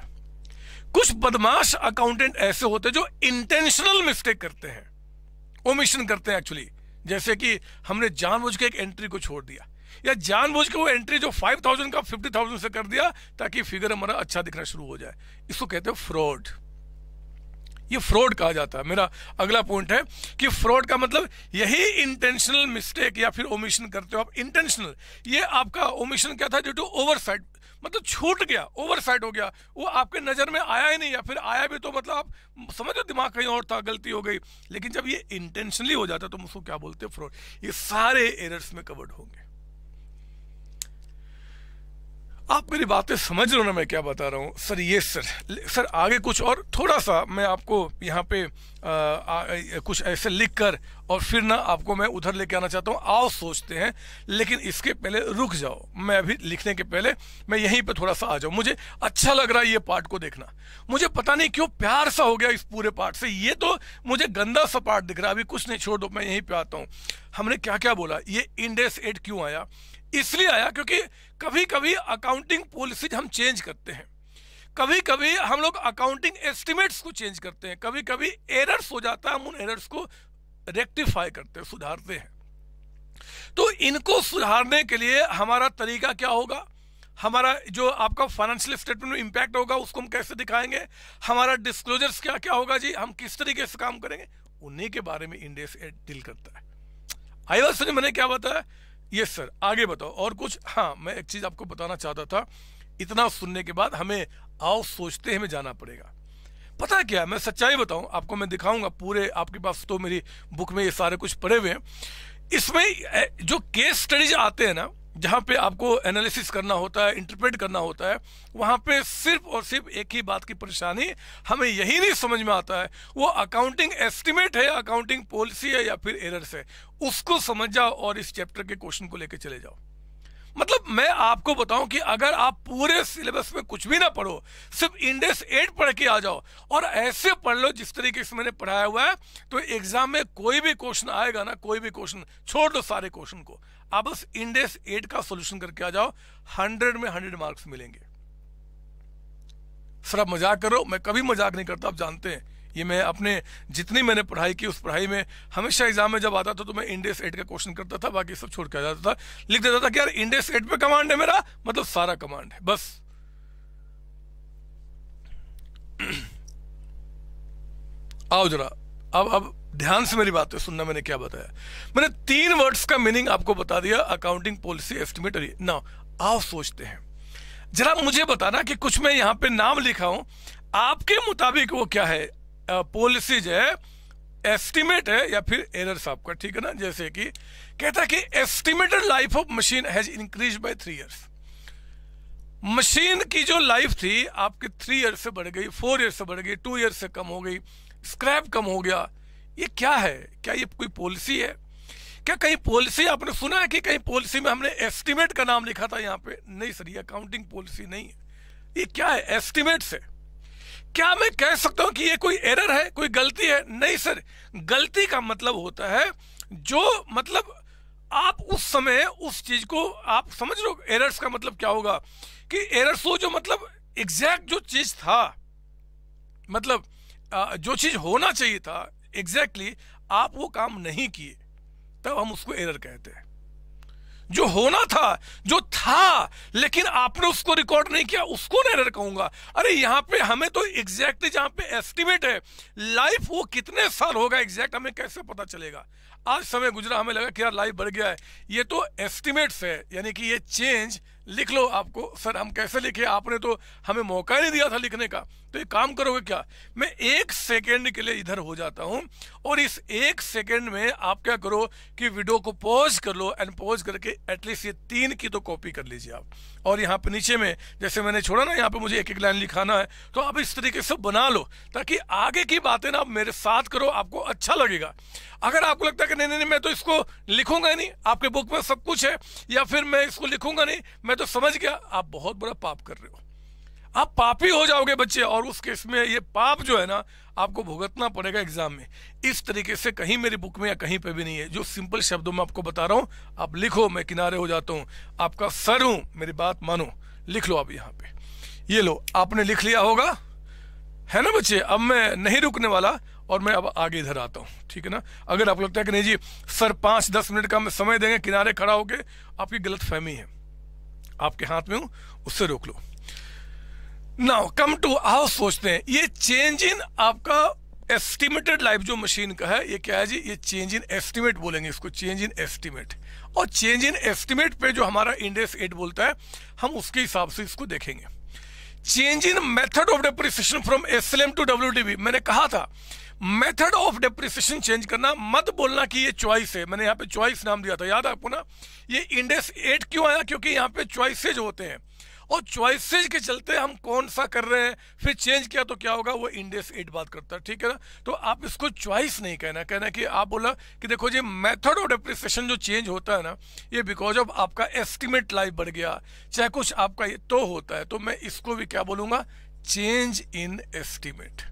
कुछ बदमाश अकाउंटेंट ऐसे होते हैं जो इंटेंशनल मिस्टेक करते हैं ओमिशन करते हैं एक्चुअली जैसे कि हमने जानबूझ के एक एंट्री को छोड़ दिया या जानबूझ के वो एंट्री जो 5000 का 50000 से कर दिया ताकि फिगर हमारा अच्छा दिखना शुरू हो जाए इसको कहते हैं फ्रॉड ये फ्रॉड कहा जाता है मेरा अगला पॉइंट है कि फ्रॉड का मतलब यही इंटेंशनल मिस्टेक या फिर ओमिशन करते हो आप इंटेंशनल ये आपका ओमिशन क्या था ड्यू टू ओवरसाइट मतलब छूट गया ओवरसाइड हो गया वो आपके नज़र में आया ही नहीं या फिर आया भी तो मतलब आप समझो दिमाग कहीं और था गलती हो गई लेकिन जब ये इंटेंशनली हो जाता तो उसको क्या बोलते फ्रॉड ये सारे एरर्स में कवर्ड होंगे आप मेरी बातें समझ रहे हो ना मैं क्या बता रहा हूँ सर ये सर सर आगे कुछ और थोड़ा सा मैं आपको यहाँ पे आ, आ, कुछ ऐसे लिख कर और फिर ना आपको मैं उधर लेके आना चाहता हूँ आओ सोचते हैं लेकिन इसके पहले रुक जाओ मैं अभी लिखने के पहले मैं यहीं पे थोड़ा सा आ जाऊँ मुझे अच्छा लग रहा है ये पार्ट को देखना मुझे पता नहीं क्यों प्यार सा हो गया इस पूरे पार्ट से ये तो मुझे गंदा सा पार्ट दिख रहा है अभी कुछ नहीं छोड़ दो मैं यहीं पर आता हूँ हमने क्या क्या बोला ये इंडेस एड क्यों आया इसलिए आया क्योंकि कभी कभी अकाउंटिंग पॉलिसीज हम चेंज करते हैं कभी कभी हम लोग अकाउंटिंग एस्टिमेट्स को चेंज करते हैं कभी कभी एरर्स हो जाता है हम उन एरर्स को रेक्टिफाई करते हैं सुधारते हैं तो इनको सुधारने के लिए हमारा तरीका क्या होगा हमारा जो आपका फाइनेंशियल स्टेटमेंट में इम्पैक्ट होगा उसको हम कैसे दिखाएंगे हमारा डिस्क्लोजर्स क्या क्या होगा जी हम किस तरीके से काम करेंगे उन्हीं के बारे में इंडेक्स डील करता है आई बात सुनिए मैंने क्या बताया यस सर आगे बताओ और कुछ हाँ मैं एक चीज आपको बताना चाहता था इतना सुनने के बाद हमें आओ सोचते हमें जाना पड़ेगा पता है क्या मैं सच्चाई बताऊं आपको मैं दिखाऊंगा पूरे आपके पास तो मेरी बुक में ये सारे कुछ पड़े हुए हैं इसमें जो केस स्टडीज आते हैं ना जहाँ पे आपको एनालिसिस करना होता है इंटरप्रेट करना होता है वहाँ पे सिर्फ और सिर्फ एक ही बात की परेशानी हमें यही नहीं समझ में आता है वो अकाउंटिंग एस्टिमेट है अकाउंटिंग पॉलिसी है या फिर एरर्स है उसको समझ जाओ और इस चैप्टर के क्वेश्चन को लेकर चले जाओ मतलब मैं आपको बताऊं कि अगर आप पूरे सिलेबस में कुछ भी ना पढ़ो सिर्फ इंडेक्स एट पढ़ के आ जाओ और ऐसे पढ़ लो जिस तरीके से मैंने पढ़ाया हुआ है तो एग्जाम में कोई भी क्वेश्चन आएगा ना कोई भी क्वेश्चन छोड़ दो सारे क्वेश्चन को आप बस इंडेस एट का सोल्यूशन करके आ जाओ हंड्रेड में हंड्रेड मार्क्स मिलेंगे सर आप मजाक करो मैं कभी मजाक नहीं करता आप जानते हैं ये मैं अपने जितनी मैंने पढ़ाई की उस पढ़ाई में हमेशा एग्जाम में जब आता था तो मैं इंडेस एट का क्वेश्चन करता था बाकी सब छोड़ के आ जाता था लिख देता था कि यार इंडेस एट पे कमांड है मेरा मतलब सारा कमांड है बस [clears throat] आओ जरा अब अब ध्यान से मेरी बात है सुनना मैंने क्या बताया मैंने तीन वर्ड्स का मीनिंग आपको बता दिया अकाउंटिंग पॉलिसी एस्टिमेट ना आओ सोचते हैं जरा मुझे बताना कि कुछ मैं यहाँ पे नाम लिखा हूं आपके मुताबिक वो क्या है पॉलिसीज है एस्टिमेट है या फिर एरर्स आपका ठीक है ना जैसे कि कहता कि estimated life of machine has increase by three years machine की जो लाइफ थी आपके थ्री ईयर से बढ़ गई फोर ईयर से बढ़ गई टू ईयर से कम हो गई स्क्रैप कम हो गया ये क्या है क्या ये कोई पॉलिसी है क्या कहीं पॉलिसी आपने सुना है कि कहीं पॉलिसी में हमने एस्टिमेट का नाम लिखा था यहाँ पे नहीं सर ये अकाउंटिंग पॉलिसी नहीं है ये क्या है एस्टिमेट से क्या मैं कह सकता हूं कि ये कोई एरर है कोई गलती है नहीं सर गलती का मतलब होता है जो मतलब आप उस समय उस चीज को आप समझ लो एरर्स का मतलब क्या होगा कि एरर्स वो जो मतलब एग्जैक्ट जो चीज था मतलब जो चीज होना चाहिए था एग्जैक्टली exactly, आप वो काम नहीं किए तब हम उसको एरर कहते हैं जो होना था जो था लेकिन आपने उसको रिकॉर्ड नहीं किया उसको नहीं एरर कहूंगा अरे यहां पे हमें तो एग्जैक्टली जहां पे एस्टिमेट है लाइफ वो कितने साल होगा एग्जैक्ट हमें कैसे पता चलेगा आज समय गुजरा हमें लगा कि यार लाइफ बढ़ गया है ये तो एस्टिमेट्स है यानी कि ये चेंज लिख लो आपको सर हम कैसे लिखे आपने तो हमें मौका नहीं दिया था लिखने का पे काम करोगे क्या मैं एक सेकेंड के लिए इधर हो जाता हूँ और इस एक सेकेंड में आप क्या करो कि वीडियो को पॉज कर लो एंड पॉज करके एटलीस्ट ये तीन की तो कॉपी कर लीजिए आप और यहाँ पे नीचे में जैसे मैंने छोड़ा ना यहाँ पे मुझे एक एक लाइन लिखाना है तो आप इस तरीके से बना लो ताकि आगे की बातें ना आप मेरे साथ करो आपको अच्छा लगेगा अगर आपको लगता है कि नहीं नहीं मैं तो इसको लिखूंगा नहीं आपके बुक में सब कुछ है या फिर मैं इसको लिखूंगा नहीं मैं तो समझ गया आप बहुत बड़ा पाप कर रहे हो आप पापी हो जाओगे बच्चे और उस केस में ये पाप जो है ना आपको भुगतना पड़ेगा एग्जाम में इस तरीके से कहीं मेरी बुक में या कहीं पे भी नहीं है जो सिंपल शब्दों में आपको बता रहा हूं आप लिखो मैं किनारे हो जाता हूं आपका सर हूं मेरी बात मानो लिख लो आप यहाँ पे ये लो आपने लिख लिया होगा है ना बच्चे अब मैं नहीं रुकने वाला और मैं अब आगे इधर आता हूँ ठीक है ना अगर आपको लगता है कि नहीं जी सर पांच दस मिनट का मैं समय देंगे किनारे खड़ा होके आपकी गलत फहमी है आपके हाथ में हूं उससे रोक लो नाउ कम टू आओ सोचते हैं ये चेंज इन आपका एस्टिमेटेड लाइफ जो मशीन का है ये क्या है जी ये चेंज इन एस्टिमेट बोलेंगे इसको चेंज इन एस्टिमेट और चेंज इन एस्टिमेट पे जो हमारा इंडेक्स एट बोलता है हम उसके हिसाब से इसको देखेंगे change in method of depreciation from S to W मैंने कहा था मेथड ऑफ डेप्रिसिएशन चेंज करना मत बोलना कि ये चॉइस है मैंने यहाँ पे चॉइस नाम दिया था याद आपको ना ये इंडेक्स एट क्यों आया क्योंकि यहाँ पे चॉइसेज होते हैं और चॉइसेज के चलते हम कौन सा कर रहे हैं फिर चेंज किया तो क्या होगा वो इंडेस एट बात करता है ठीक है ना तो आप इसको चॉइस नहीं कहना कहना कि आप बोला कि देखो जी मेथड ऑफ डिप्रिसिएशन जो चेंज होता है ना ये बिकॉज ऑफ आपका एस्टिमेट लाइफ बढ़ गया चाहे कुछ आपका ये तो होता है तो मैं इसको भी क्या बोलूँगा change in estimate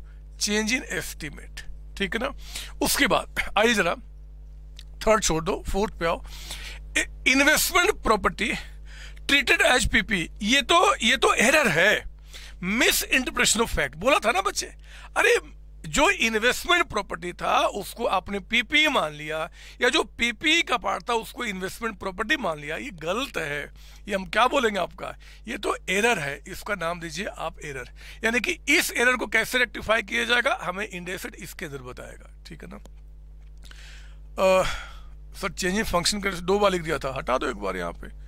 change in estimate ठीक है ना उसके बाद आइए जरा थर्ड छोड़ दो फोर्थ पे आओ investment property treated as PP ये तो ये तो एरर है मिस इंटरप्रेशन ऑफ फैक्ट बोला था ना बच्चे अरे जो इन्वेस्टमेंट प्रॉपर्टी था उसको आपने पीपी मान लिया या जो पीपी का पार्ट था उसको इन्वेस्टमेंट प्रॉपर्टी मान लिया ये गलत है ये हम क्या बोलेंगे आपका ये तो एरर है इसका नाम दीजिए आप एरर यानी कि इस एरर को कैसे रेक्टिफाई किया जाएगा हमें इंडेसेट इसके अंदर बताएगा ठीक है ना सर चेंजिंग फंक्शन कर दो बार लिख दिया था हटा दो एक बार यहाँ पे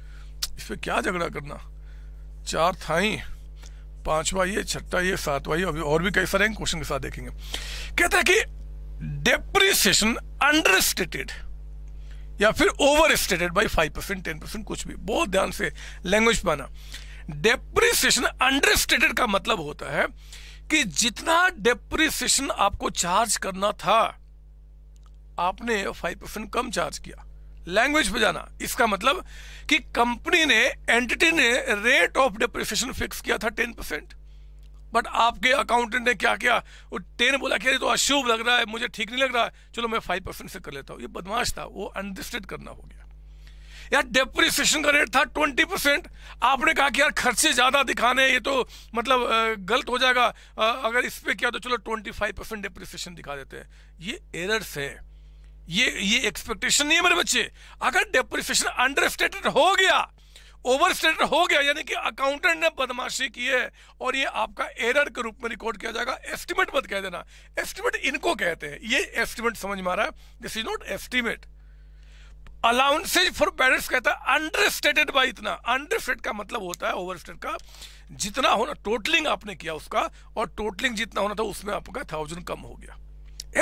इस पर क्या झगड़ा करना चार थाई पांचवा ये छठा ये सातवा ये अभी और भी कई सारे क्वेश्चन के साथ देखेंगे कहते हैं कि डेप्रिसिएशन स्टेटेड या फिर overstated by five percent ten percent कुछ भी बहुत ध्यान से लैंग्वेज पाना डेप्रिसिएशन स्टेटेड का मतलब होता है कि जितना डेप्रिसिएशन आपको चार्ज करना था आपने फाइव परसेंट कम चार्ज किया लैंग्वेज पे जाना इसका मतलब कि कंपनी ने एंटिटी ने रेट ऑफ डिप्रेशन फिक्स किया था टेन परसेंट बट आपके अकाउंटेंट ने क्या किया वो टेन बोला कि तो अशुभ लग रहा है मुझे ठीक नहीं लग रहा है चलो मैं फाइव परसेंट से कर लेता हूँ ये बदमाश था वो अंडरस्टेड करना हो गया यार डेप्रिसिएशन का रेट था ट्वेंटी परसेंट आपने कहा कि यार खर्चे ज़्यादा दिखाने ये तो मतलब गलत हो जाएगा अगर इस पर किया तो चलो ट्वेंटी फाइव परसेंट डेप्रिसिएशन दिखा देते हैं ये एरर्स है ये ये एक्सपेक्टेशन नहीं है मेरे बच्चे अगर डेप्रिसिएशन अंडर स्टेटेड हो गया ओवर स्टेटेड हो गया यानी कि अकाउंटेंट ने बदमाशी की है और ये आपका एरर के रूप में रिकॉर्ड किया जाएगा एस्टिमेट मत कह देना एस्टिमेट इनको कहते हैं ये एस्टिमेट समझ में आ रहा है this is not estimate allowances for balance कहता है अंडर स्टेटेड बाई इतना अंडर स्टेट का मतलब होता है ओवर स्टेट का जितना होना टोटलिंग आपने किया उसका और टोटलिंग जितना होना था उसमें आपका थाउजेंड कम हो गया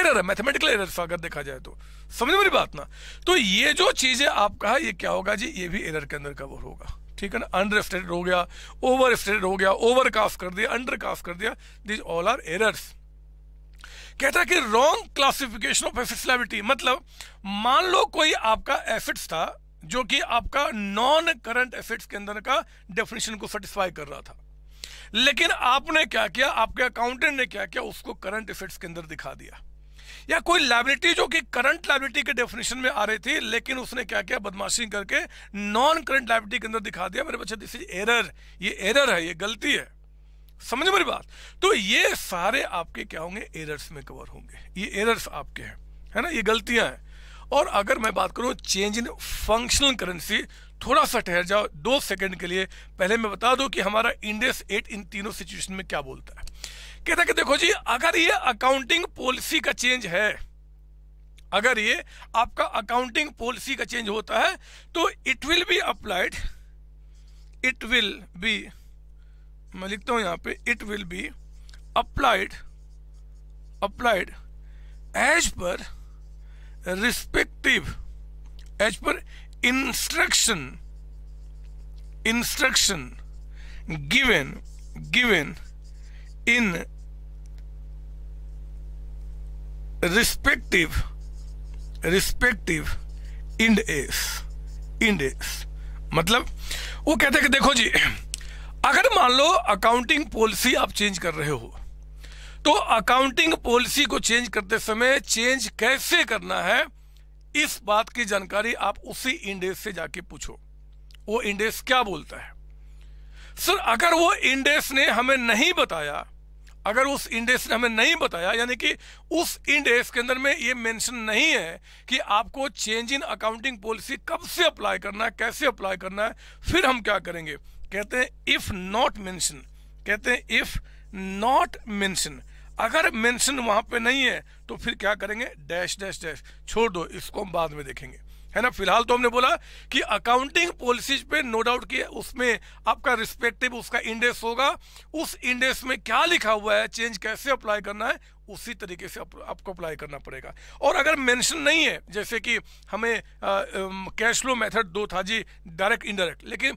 एरर है मैथमेटिकल एरर अगर देखा जाए तो समझ मेरी बात ना तो ये जो चीज़ें आप कहा ये क्या होगा जी ये भी एरर के अंदर कवर होगा ठीक है ना अंडर स्टेटेड हो गया ओवर स्टेटेड हो गया ओवर काफ कर दिया अंडर काफ कर दिया दिज ऑल आर एरर्स कहता है कि wrong classification of assets liability मतलब मान लो कोई आपका एफिट्स था जो कि आपका नॉन करंट एफिट्स के अंदर का डेफिनेशन को सेटिस्फाई कर रहा था लेकिन आपने क्या किया आपके अकाउंटेंट ने क्या किया उसको करंट इफेक्ट्स के अंदर दिखा दिया या कोई लाइबिलिटी जो कि करंट लाइबिलिटी के डेफिनेशन में आ रही थी लेकिन उसने क्या किया बदमाशी करके नॉन करंट लाइबिलिटी के अंदर दिखा दिया मेरे बच्चे दिस इज एरर ये एरर है ये गलती है समझ मेरी बात तो ये सारे आपके क्या होंगे एरर्स में कवर होंगे ये एरर्स आपके हैं है ना ये गलतियां हैं और अगर मैं बात करूं चेंज इन फंक्शनल करेंसी थोड़ा सा ठहर जाओ दो सेकंड के लिए पहले मैं बता दूं कि हमारा इंडेक्स एट इन तीनों सिचुएशन में क्या बोलता है कहता कि देखो जी अगर ये अकाउंटिंग पॉलिसी का चेंज है अगर ये आपका अकाउंटिंग पॉलिसी का चेंज होता है तो it will be applied it will be मैं लिखता हूं यहां पे it will be applied applied as per respective as per instruction instruction given given in respective respective index index मतलब वो कहते हैं कि देखो जी अगर मान लो अकाउंटिंग पॉलिसी आप चेंज कर रहे हो तो अकाउंटिंग पॉलिसी को चेंज करते समय चेंज कैसे करना है इस बात की जानकारी आप उसी इंडेस से जाके पूछो वो इंडेस क्या बोलता है सर अगर वो इंडेस ने हमें नहीं बताया अगर उस इंडेक्स ने हमें नहीं बताया यानी कि उस इंडेक्स के अंदर में ये मेंशन नहीं है कि आपको चेंज इन अकाउंटिंग पॉलिसी कब से अप्लाई करना है कैसे अप्लाई करना है फिर हम क्या करेंगे कहते हैं इफ नॉट मेंशन कहते हैं इफ नॉट मेंशन अगर मेंशन वहां पे नहीं है तो फिर क्या करेंगे डैश डैश डैश छोड़ दो इसको हम बाद में देखेंगे है ना फिलहाल तो हमने बोला कि अकाउंटिंग पॉलिसीज पे नो डाउट कि उसमें आपका रिस्पेक्टिव उसका इंडेक्स होगा उस इंडेक्स में क्या लिखा हुआ है चेंज कैसे अप्लाई करना है उसी तरीके से आप, आपको अप्लाई करना पड़ेगा और अगर मेंशन नहीं है जैसे कि हमें कैश फ्लो मेथड दो था जी डायरेक्ट इनडायरेक्ट लेकिन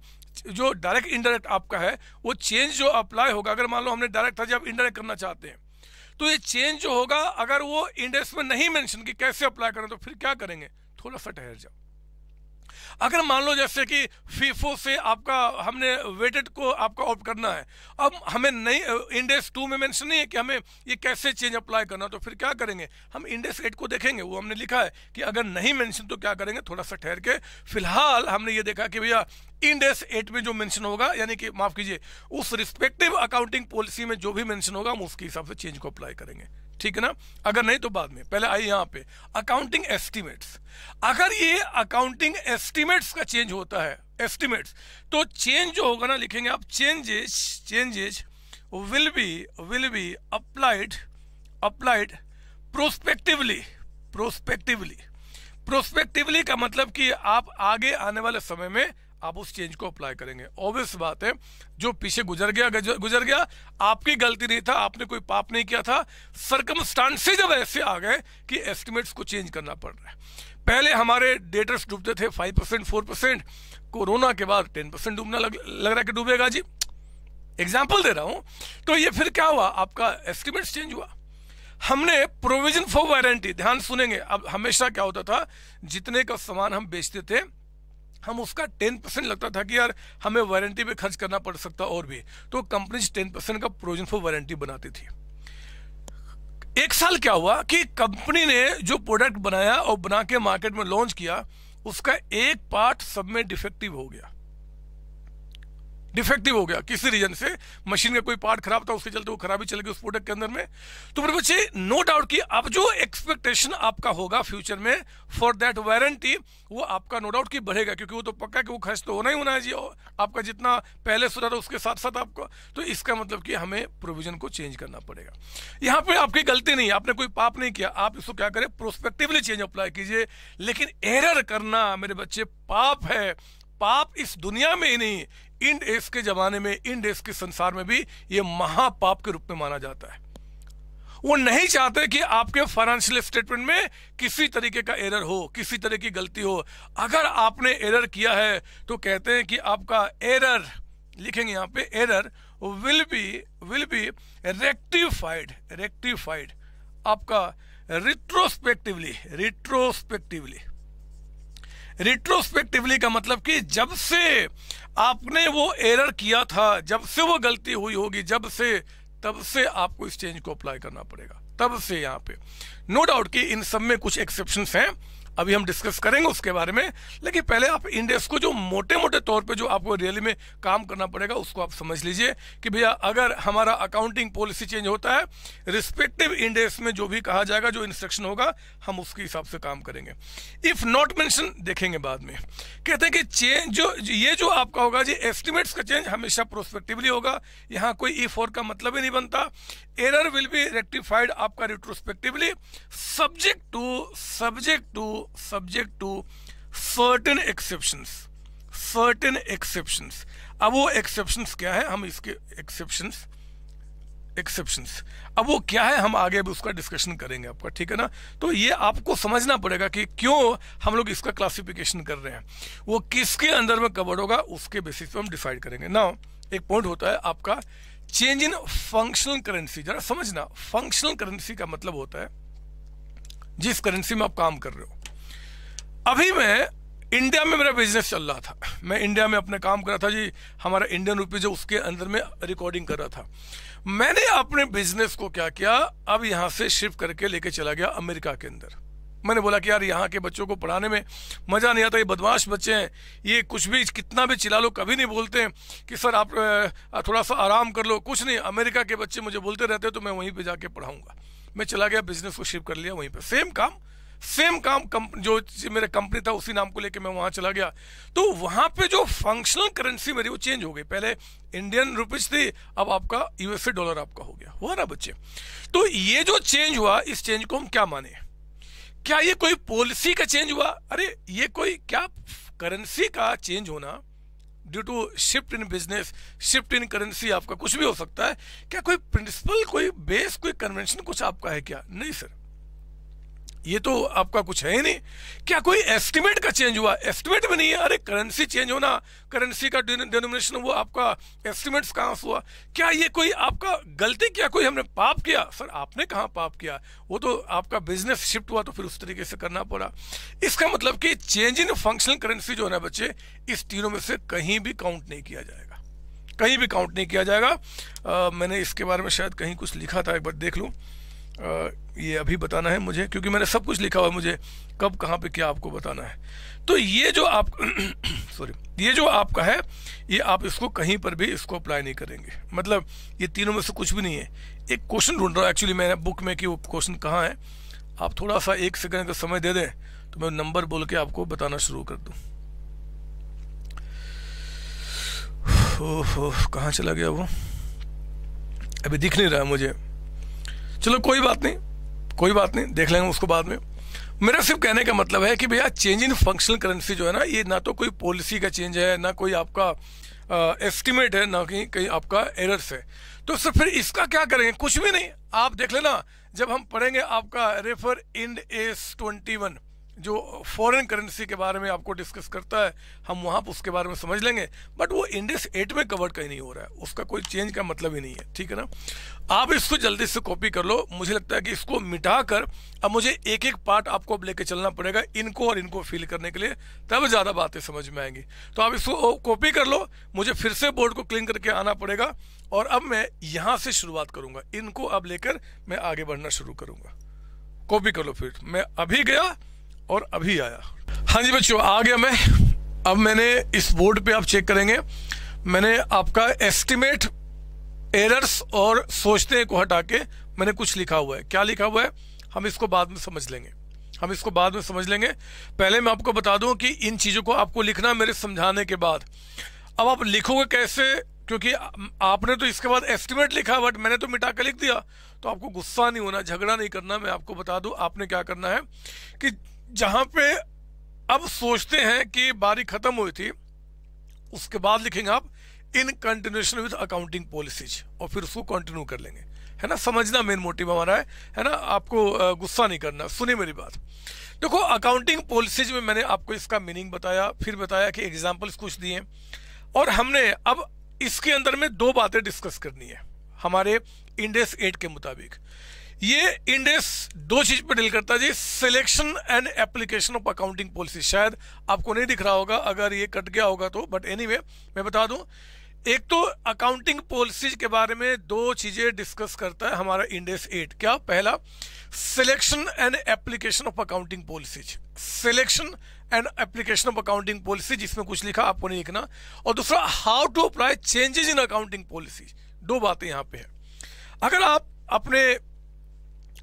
जो डायरेक्ट इनडायरेक्ट आपका है वो चेंज जो अप्लाई होगा अगर मान लो हमने डायरेक्ट था जी आप इनडायरेक्ट करना चाहते हैं तो ये चेंज जो होगा अगर वो इंडेक्स में नहीं मेंशन कि कैसे अप्लाई करें तो फिर क्या करेंगे थोड़ा सा ठहर जाओ अगर मान लो जैसे कि फीफो से आपका हमने वेटेड को आपका ऑप्ट करना है अब हमें नहीं इंडेक्स टू में मेंशन नहीं है कि हमें ये कैसे चेंज अप्लाई करना तो फिर क्या करेंगे हम इंडेक्स एट को देखेंगे वो हमने लिखा है कि अगर नहीं मेंशन तो क्या करेंगे थोड़ा सा ठहर के फिलहाल हमने ये देखा कि भैया इंडेक्स एट में जो मैंशन होगा यानी कि माफ कीजिए उस रिस्पेक्टिव अकाउंटिंग पॉलिसी में जो भी मैंशन होगा हम उसके हिसाब से चेंज को अप्लाई करेंगे ठीक है ना अगर नहीं तो बाद में पहले आई यहां पे अकाउंटिंग एस्टिमेट्स अगर ये अकाउंटिंग एस्टिमेट्स का चेंज होता है एस्टिमेट्स तो चेंज जो होगा ना लिखेंगे आप changes changes will be will be applied applied prospectively prospectively prospectively का मतलब कि आप आगे आने वाले समय में आप उस चेंज को अप्लाई करेंगे ऑब्वियस बात है जो पीछे गुजर गया गुजर गया आपकी गलती नहीं था आपने कोई पाप नहीं किया था सरकमस्टांसे जब ऐसे आ गए कि एस्टिमेट्स को चेंज करना पड़ रहा है पहले हमारे डेटर्स डूबते थे five percent four percent corona के बाद टेन परसेंट डूबना लग, लग रहा है कि डूबेगा जी एग्जाम्पल दे रहा हूँ तो ये फिर क्या हुआ आपका एस्टिमेट्स चेंज हुआ हमने प्रोविजन फॉर वारंटी ध्यान सुनेंगे अब हमेशा क्या होता था जितने का सामान हम बेचते थे हम उसका टेन परसेंट लगता था कि यार हमें वारंटी पे खर्च करना पड़ सकता और भी तो कंपनीज टेन परसेंट का प्रोविजन फॉर वारंटी बनाती थी एक साल क्या हुआ कि कंपनी ने जो प्रोडक्ट बनाया और बना के मार्केट में लॉन्च किया उसका एक पार्ट सब में डिफेक्टिव हो गया डिफेक्टिव हो गया किसी रीजन से मशीन का कोई पार्ट खराब था उसके चलते वो खराबी चल गई उस प्रोडक्ट के अंदर में तो मेरे बच्चे नो डाउट कि अब जो एक्सपेक्टेशन आपका होगा फ्यूचर में फॉर दैट वारंटी वो आपका नो डाउट कि बढ़ेगा क्योंकि वो तो पक्का कि वो खर्च तो होना ही होना है जी आपका जितना पहले सुधार उसके साथ साथ आपका तो इसका मतलब कि हमें प्रोविजन को चेंज करना पड़ेगा यहाँ पर आपकी गलती नहीं आपने कोई पाप नहीं किया आप इसको क्या करें प्रोस्पेक्टिवली चेंज अप्लाई कीजिए लेकिन एरर करना मेरे बच्चे पाप है पाप इस दुनिया में ही नहीं इन एस के जमाने में इन डेफ के संसार में भी ये महापाप के रूप में माना जाता है वो नहीं चाहते कि आपके फाइनेंशियल स्टेटमेंट में किसी तरीके का एरर हो किसी तरह की गलती हो अगर आपने एरर किया है तो कहते हैं कि आपका एरर लिखेंगे यहां पे error will be will be rectified rectified आपका रिट्रोस्पेक्टिवली रिट्रोस्पेक्टिवली रिट्रोस्पेक्टिवली का मतलब कि जब से आपने वो एरर किया था जब से वो गलती हुई होगी जब से तब से आपको इस चेंज को अप्लाई करना पड़ेगा तब से यहाँ पे नो no डाउट कि इन सब में कुछ एक्सेप्शन हैं अभी हम डिस्कस करेंगे उसके बारे में लेकिन पहले आप इंडेक्स को जो मोटे मोटे तौर पे जो आपको रियली में काम करना पड़ेगा उसको आप समझ लीजिए कि भैया अगर हमारा अकाउंटिंग पॉलिसी चेंज होता है रिस्पेक्टिव इंडेक्स में जो भी कहा जाएगा जो इंस्ट्रक्शन होगा हम उसके हिसाब से काम करेंगे इफ नॉट मैंशन देखेंगे बाद में कहते हैं कि चेंज जो ये जो आपका होगा जी एस्टिमेट्स का चेंज हमेशा प्रोस्पेक्टिवली होगा यहाँ कोई ई फोर का मतलब ही नहीं बनता एरर विल बी रेक्टिफाइड आपका retrospectively subject to subject to subject to certain exception certain exception अब वो एक्सेप्शन क्या है हम इसके एक्सेप्शन एक्सेप्शन अब वो क्या है हम आगे भी उसका डिस्कशन करेंगे आपका ठीक है ना तो ये आपको समझना पड़ेगा कि क्यों हम लोग इसका क्लासिफिकेशन कर रहे हैं वो किसके अंदर में कवर होगा उसके बेसिस पे हम डिसाइड करेंगे ना एक पॉइंट होता है आपका चेंज इन फंक्शनल करेंसी जरा समझना फंक्शनल करेंसी का मतलब होता है जिस करेंसी में आप काम कर रहे हो अभी मैं इंडिया में मेरा बिजनेस चल रहा था मैं इंडिया में अपने काम कर रहा था जी हमारा इंडियन रुपीज है उसके अंदर में रिकॉर्डिंग कर रहा था मैंने अपने बिजनेस को क्या किया अब यहाँ से शिफ्ट करके लेके चला गया अमेरिका के अंदर मैंने बोला कि यार यहाँ के बच्चों को पढ़ाने में मज़ा नहीं आता ये बदमाश बच्चे हैं ये कुछ भी कितना भी चिल्ला लो कभी नहीं बोलते हैं कि सर आप थोड़ा सा आराम कर लो कुछ नहीं अमेरिका के बच्चे मुझे बोलते रहते तो मैं वहीं पर जाके पढ़ाऊंगा मैं चला गया बिजनेस को शिफ्ट कर लिया वहीं पर सेम काम सेम काम जो मेरा कंपनी था उसी नाम को लेके मैं वहाँ चला गया तो वहाँ पे जो फंक्शनल करेंसी मेरी वो चेंज हो गई पहले इंडियन रुपीज थी अब आपका यूएसए डॉलर आपका हो गया हुआ ना बच्चे तो ये जो चेंज हुआ इस चेंज को हम क्या माने क्या ये कोई पॉलिसी का चेंज हुआ अरे ये कोई क्या करेंसी का चेंज होना due to shift in business shift in currency आपका कुछ भी हो सकता है क्या कोई प्रिंसिपल कोई बेस कोई कन्वेंशन कुछ आपका है क्या नहीं सर ये तो आपका कुछ है ही नहीं क्या कोई एस्टिमेट का चेंज हुआ एस्टिमेट भी नहीं है अरे करेंसी चेंज होना करेंसी का डिनोमिनेशन हुआ आपका एस्टिमेट्स कहाँ से हुआ क्या ये कोई आपका गलती क्या कोई हमने पाप किया सर आपने कहाँ पाप किया वो तो आपका बिजनेस शिफ्ट हुआ तो फिर उस तरीके से करना पड़ा इसका मतलब कि चेंज इन फंक्शनल करेंसी जो है ना बच्चे इस तीनों में से कहीं भी काउंट नहीं किया जाएगा कहीं भी काउंट नहीं किया जाएगा आ, मैंने इसके बारे में शायद कहीं कुछ लिखा था एक बार देख लूँ ये अभी बताना है मुझे क्योंकि मैंने सब कुछ लिखा हुआ है मुझे कब कहाँ पे क्या आपको बताना है तो ये जो आप सॉरी [clears throat] ये जो आपका है ये आप इसको कहीं पर भी इसको अप्लाई नहीं करेंगे मतलब ये तीनों में से कुछ भी नहीं है एक क्वेश्चन ढूंढ रहा हूँ एक्चुअली मैंने बुक में कि वो क्वेश्चन कहाँ है आप थोड़ा सा एक सेकंड का समय दे दें तो मैं नंबर बोल के आपको बताना शुरू कर दूँ कहाँ चला गया वो अभी दिख नहीं रहा मुझे चलो कोई बात नहीं कोई बात नहीं देख लेंगे उसको बाद में मेरा सिर्फ कहने का मतलब है कि भैया चेंज इन फंक्शनल करेंसी जो है ना ये ना तो कोई पॉलिसी का चेंज है ना कोई आपका एस्टिमेट है ना कहीं कहीं आपका एरर्स है तो सर फिर इसका क्या करेंगे कुछ भी नहीं आप देख लेना जब हम पढ़ेंगे आपका refer Ind AS twenty one जो फॉरेन करेंसी के बारे में आपको डिस्कस करता है हम वहाँ पर उसके बारे में समझ लेंगे बट वो इंडेक्स एट में कवर कहीं नहीं हो रहा है उसका कोई चेंज का मतलब ही नहीं है ठीक है ना आप इसको जल्दी से कॉपी कर लो मुझे लगता है कि इसको मिटा कर अब मुझे एक एक पार्ट आपको अब लेके चलना पड़ेगा इनको और इनको फील करने के लिए तब ज़्यादा बातें समझ में आएंगी तो आप इसको कॉपी कर लो मुझे फिर से बोर्ड को क्लीन करके आना पड़ेगा और अब मैं यहाँ से शुरुआत करूँगा इनको अब लेकर मैं आगे बढ़ना शुरू करूँगा कॉपी कर लो फिर मैं अभी गया और अभी आया हाँ जी बच्चों आ गया मैं अब मैंने इस बोर्ड पे आप चेक करेंगे मैंने आपका एस्टिमेट एरर्स और सोचते को हटा के मैंने कुछ लिखा हुआ है क्या लिखा हुआ है हम इसको बाद में समझ लेंगे हम इसको बाद में समझ लेंगे पहले मैं आपको बता दूं कि इन चीज़ों को आपको लिखना मेरे समझाने के बाद अब आप लिखोगे कैसे क्योंकि आपने तो इसके बाद एस्टिमेट लिखा बट मैंने तो मिटा कर लिख दिया तो आपको गुस्सा नहीं होना झगड़ा नहीं करना मैं आपको बता दूं आपने क्या करना है कि जहां पे अब सोचते हैं कि बारी खत्म हुई थी उसके बाद लिखेंगे आप in continuation with accounting policies और फिर उसको कंटिन्यू कर लेंगे है ना समझना मेन मोटिव हमारा है है ना आपको गुस्सा नहीं करना सुने मेरी बात देखो अकाउंटिंग पॉलिसीज में मैंने आपको इसका मीनिंग बताया फिर बताया कि एग्जाम्पल्स कुछ दिए और हमने अब इसके अंदर में दो बातें डिस्कस करनी है हमारे इंडेस एट के मुताबिक ये इंडेस दो चीज पे डील करता है जी selection and application of accounting policy शायद आपको नहीं दिख रहा होगा अगर ये कट गया होगा तो बट एनी anyway, मैं बता दूं एक तो अकाउंटिंग पॉलिसीज के बारे में दो चीजें डिस्कस करता है हमारा इंडेस एट क्या पहला selection and application of accounting policies selection and application of accounting policy जिसमें कुछ लिखा आपको नहीं लिखना और दूसरा how to apply changes in accounting policy दो बातें यहां पे है अगर आप अपने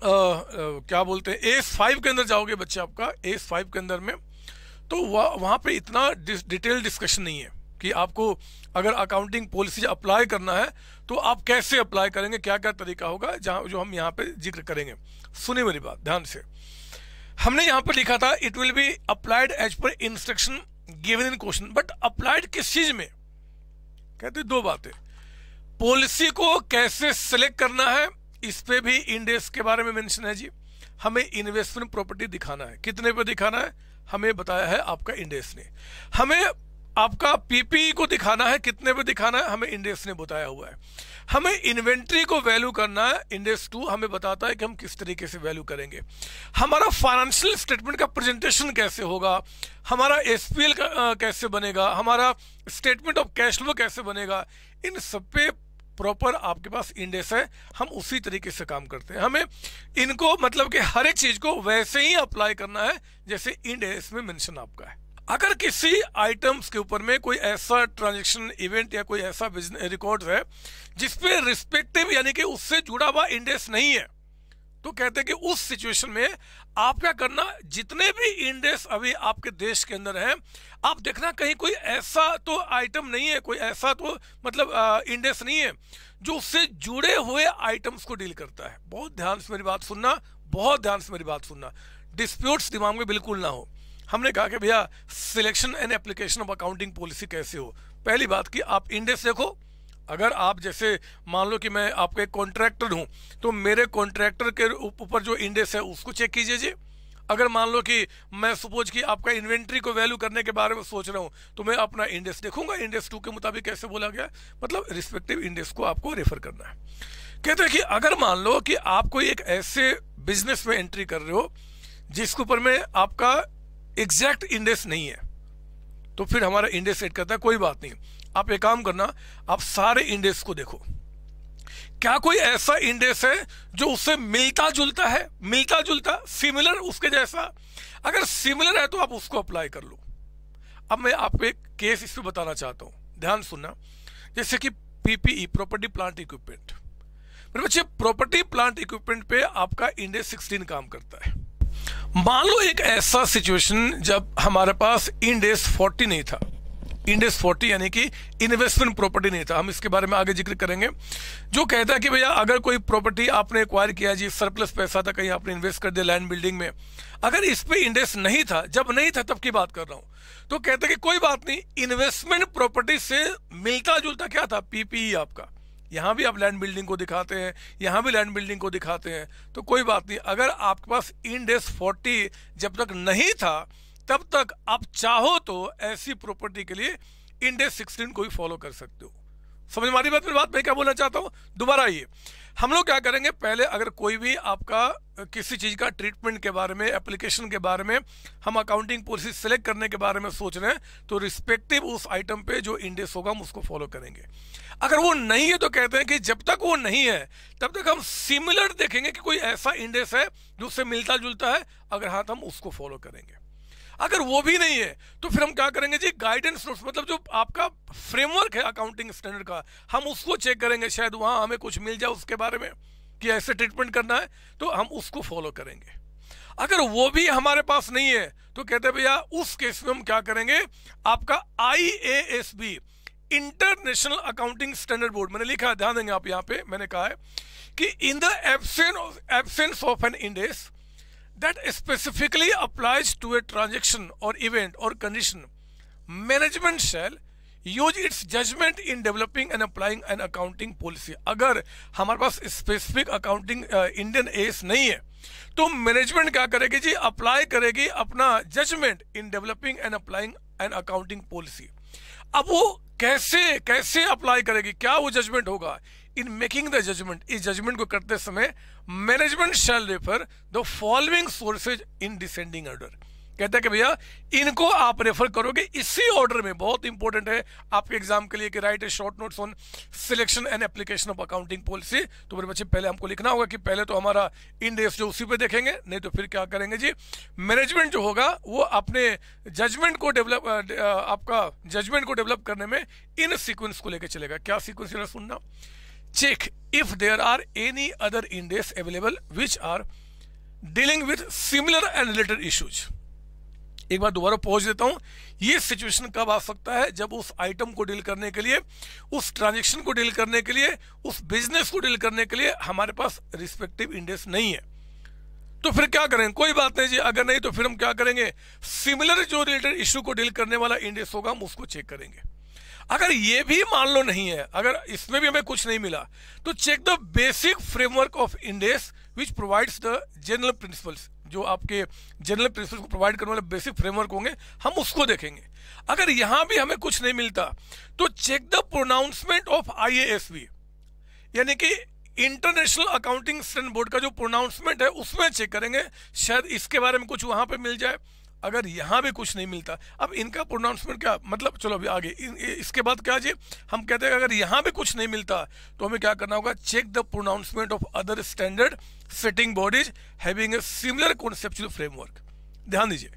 आ, आ, क्या बोलते हैं ए फाइव के अंदर जाओगे बच्चे आपका ए फाइव के अंदर में तो वह वहाँ पर इतना डिटेल डिस्कशन नहीं है कि आपको अगर अकाउंटिंग पॉलिसी अप्लाई करना है तो आप कैसे अप्लाई करेंगे क्या क्या तरीका होगा जहाँ जो हम यहाँ पर जिक्र करेंगे सुनिए मेरी बात ध्यान से हमने यहाँ पर लिखा था it will be applied as per instruction given in question but applied किस चीज में कहते दो बातें पॉलिसी को कैसे सेलेक्ट करना है इस पे भी इंडेक्स के बारे में मेंशन है जी हमें इन्वेस्टमेंट प्रॉपर्टी दिखाना है कितने पे दिखाना है हमें बताया है आपका इंडेक्स ने हमें आपका पीपीई e को दिखाना है कितने पे दिखाना है हमें इंडेक्स ने बताया हुआ है हमें इन्वेंट्री को वैल्यू करना है इंडेक्स टू हमें बताता है कि हम किस तरीके से वैल्यू करेंगे हमारा फाइनेंशियल स्टेटमेंट का प्रेजेंटेशन कैसे होगा हमारा एस कैसे बनेगा हमारा स्टेटमेंट ऑफ कैश फ्लो कैसे बनेगा इन सब पे प्रॉपर आपके पास इंडेक्स है हम उसी तरीके से काम करते हैं हमें इनको मतलब कि हर एक चीज को वैसे ही अप्लाई करना है जैसे इंडेक्स में मेंशन आपका है अगर किसी आइटम्स के ऊपर में कोई ऐसा ट्रांजेक्शन इवेंट या कोई ऐसा रिकॉर्ड है जिसपे रिस्पेक्टिव यानी कि उससे जुड़ा हुआ इंडेक्स नहीं है तो कहते हैं कि उस सिचुएशन में आप क्या करना जितने भी इंडेक्स अभी आपके देश के अंदर हैं आप देखना कहीं कोई ऐसा तो आइटम नहीं है कोई ऐसा तो मतलब इंडेक्स नहीं है जो उससे जुड़े हुए आइटम्स को डील करता है बहुत ध्यान से मेरी बात सुनना बहुत ध्यान से मेरी बात सुनना डिस्प्यूट्स दिमाग में बिल्कुल ना हो हमने कहा कि भैया selection and application of accounting policy कैसे हो पहली बात कि आप इंडेक्स देखो अगर आप जैसे मान लो कि मैं आपका एक कॉन्ट्रैक्टर हूँ तो मेरे कॉन्ट्रैक्टर के ऊपर जो इंडेक्स है उसको चेक कीजिए जी अगर मान लो कि मैं सपोज कि आपका इन्वेंट्री को वैल्यू करने के बारे में सोच रहा हूँ तो मैं अपना इंडेक्स देखूंगा इंडेक्स टू के मुताबिक कैसे बोला गया मतलब रिस्पेक्टिव इंडेक्स को आपको रेफर करना है कहते हैं कि अगर मान लो कि आप कोई एक ऐसे बिजनेस में एंट्री कर रहे हो जिसके ऊपर में आपका एग्जैक्ट इंडेक्स नहीं है तो फिर हमारा इंडेक्स सेट करता है कोई बात नहीं आप एक काम करना आप सारे इंडेक्स को देखो क्या कोई ऐसा इंडेक्स है जो उससे मिलता जुलता है मिलता जुलता सिमिलर उसके जैसा अगर सिमिलर है तो आप उसको अप्लाई कर लो अब मैं आपको एक केस इस पर बताना चाहता हूं ध्यान सुनना जैसे कि पीपीई प्रॉपर्टी प्लांट इक्विपमेंट मेरे बच्चे प्रॉपर्टी प्लांट इक्विपमेंट पे आपका इंडेक्स सिक्सटीन काम करता है मान लो एक ऐसा सिचुएशन जब हमारे पास इंडेक्स फोर्टी नहीं था इंडेस 40 यानी कि इन्वेस्टमेंट प्रॉपर्टी नहीं था हम इसके बारे में आगे जिक्र करेंगे जो कहता है कि भैया अगर कोई प्रॉपर्टी आपने एक्वायर किया जी सरप्लस पैसा था कहीं आपने इन्वेस्ट कर दिया लैंड बिल्डिंग में अगर इस पर इंडेक्स नहीं था जब नहीं था तब की बात कर रहा हूं तो कहते कि कोई बात नहीं इन्वेस्टमेंट प्रॉपर्टी से मिलता जुलता क्या था पीपीई e आपका यहां भी आप लैंड बिल्डिंग को दिखाते हैं यहां भी लैंड बिल्डिंग को दिखाते हैं तो कोई बात नहीं अगर आपके पास इंडेस फोर्टी जब तक नहीं था तब तक आप चाहो तो ऐसी प्रॉपर्टी के लिए इंडेक्स सिक्सटीन को भी फॉलो कर सकते हो समझ मारी रही बात फिर बात मैं क्या बोलना चाहता हूँ दोबारा आइए हम लोग क्या करेंगे पहले अगर कोई भी आपका किसी चीज़ का ट्रीटमेंट के बारे में एप्लीकेशन के बारे में हम अकाउंटिंग पॉलिसी सेलेक्ट करने के बारे में सोच रहे हैं तो रिस्पेक्टिव उस आइटम पे जो इंडेक्स होगा हम उसको फॉलो करेंगे अगर वो नहीं है तो कहते हैं कि जब तक वो नहीं है तब तक हम सिमिलर देखेंगे कि कोई ऐसा इंडेक्स है जो उससे मिलता जुलता है अगर हाँ तो हम उसको फॉलो करेंगे अगर वो भी नहीं है तो फिर हम क्या करेंगे जी गाइडेंस नोट्स मतलब जो आपका फ्रेमवर्क है अकाउंटिंग स्टैंडर्ड का हम उसको चेक करेंगे शायद वहाँ हमें कुछ मिल जाए उसके बारे में कि ऐसे ट्रीटमेंट करना है तो हम उसको फॉलो करेंगे अगर वो भी हमारे पास नहीं है तो कहते हैं भैया उस केस में हम क्या करेंगे आपका I A S B international accounting standard board मैंने लिखा है ध्यान देंगे आप यहाँ पे मैंने कहा है कि in the absence of an index that specifically applies to a transaction or event or condition, management shall use its judgement in developing and applying an accounting policy अगर हमारे पास स्पेसिफिक अकाउंटिंग इंडियन एस नहीं है तो management क्या करेगी जी apply करेगी अपना judgement in developing and applying an accounting policy अब वो कैसे कैसे अप्लाई करेगी क्या वो जजमेंट होगा इन मेकिंग द जजमेंट इस जजमेंट को करते समय management shall refer the following sources in descending order कहता है कि भैया इनको आप रेफर करोगे इसी ऑर्डर में बहुत इंपॉर्टेंट है आपके एग्जाम के लिए कि write a short notes on selection and application of accounting policy तो मेरे बच्चे पहले हमको लिखना होगा कि पहले तो हमारा इन डेस जो उसी पे देखेंगे नहीं तो फिर क्या करेंगे जी मैनेजमेंट जो होगा वो अपने जजमेंट को डेवलप आपका जजमेंट को डेवलप करने में इन सिक्वेंस को लेकर चलेगा क्या सिक्वेंस सुनना check if there are any other indices available which are dealing with similar and related issues. एक बार दोबारा पहुंच देता हूं ये सिचुएशन कब आ सकता है जब उस आइटम को डील करने के लिए उस ट्रांजेक्शन को डील करने के लिए उस बिजनेस को डील करने के लिए हमारे पास रिस्पेक्टिव इंडेक्स नहीं है तो फिर क्या करें कोई बात नहीं जी अगर नहीं तो फिर हम क्या करेंगे सिमिलर जो रिलेटेड इशू को डील करने वाला इंडेक्स होगा हम उसको चेक करेंगे अगर ये भी मान लो नहीं है अगर इसमें भी हमें कुछ नहीं मिला तो check the basic framework of Ind AS which provides the general principles जो आपके जनरल प्रिंसिपल्स को प्रोवाइड करने वाले बेसिक फ्रेमवर्क होंगे हम उसको देखेंगे अगर यहाँ भी हमें कुछ नहीं मिलता तो check the pronouncement of I यानी कि इंटरनेशनल अकाउंटिंग स्टैंड बोर्ड का जो प्रोनाउंसमेंट है उसमें चेक करेंगे शायद इसके बारे में कुछ वहाँ पर मिल जाए अगर यहाँ भी कुछ नहीं मिलता अब इनका प्रोनाउंसमेंट क्या मतलब चलो अभी आगे इन, इसके बाद क्या जी हम कहते हैं अगर यहाँ भी कुछ नहीं मिलता तो हमें क्या करना होगा check the pronouncement of other standard setting bodies having a similar conceptual framework ध्यान दीजिए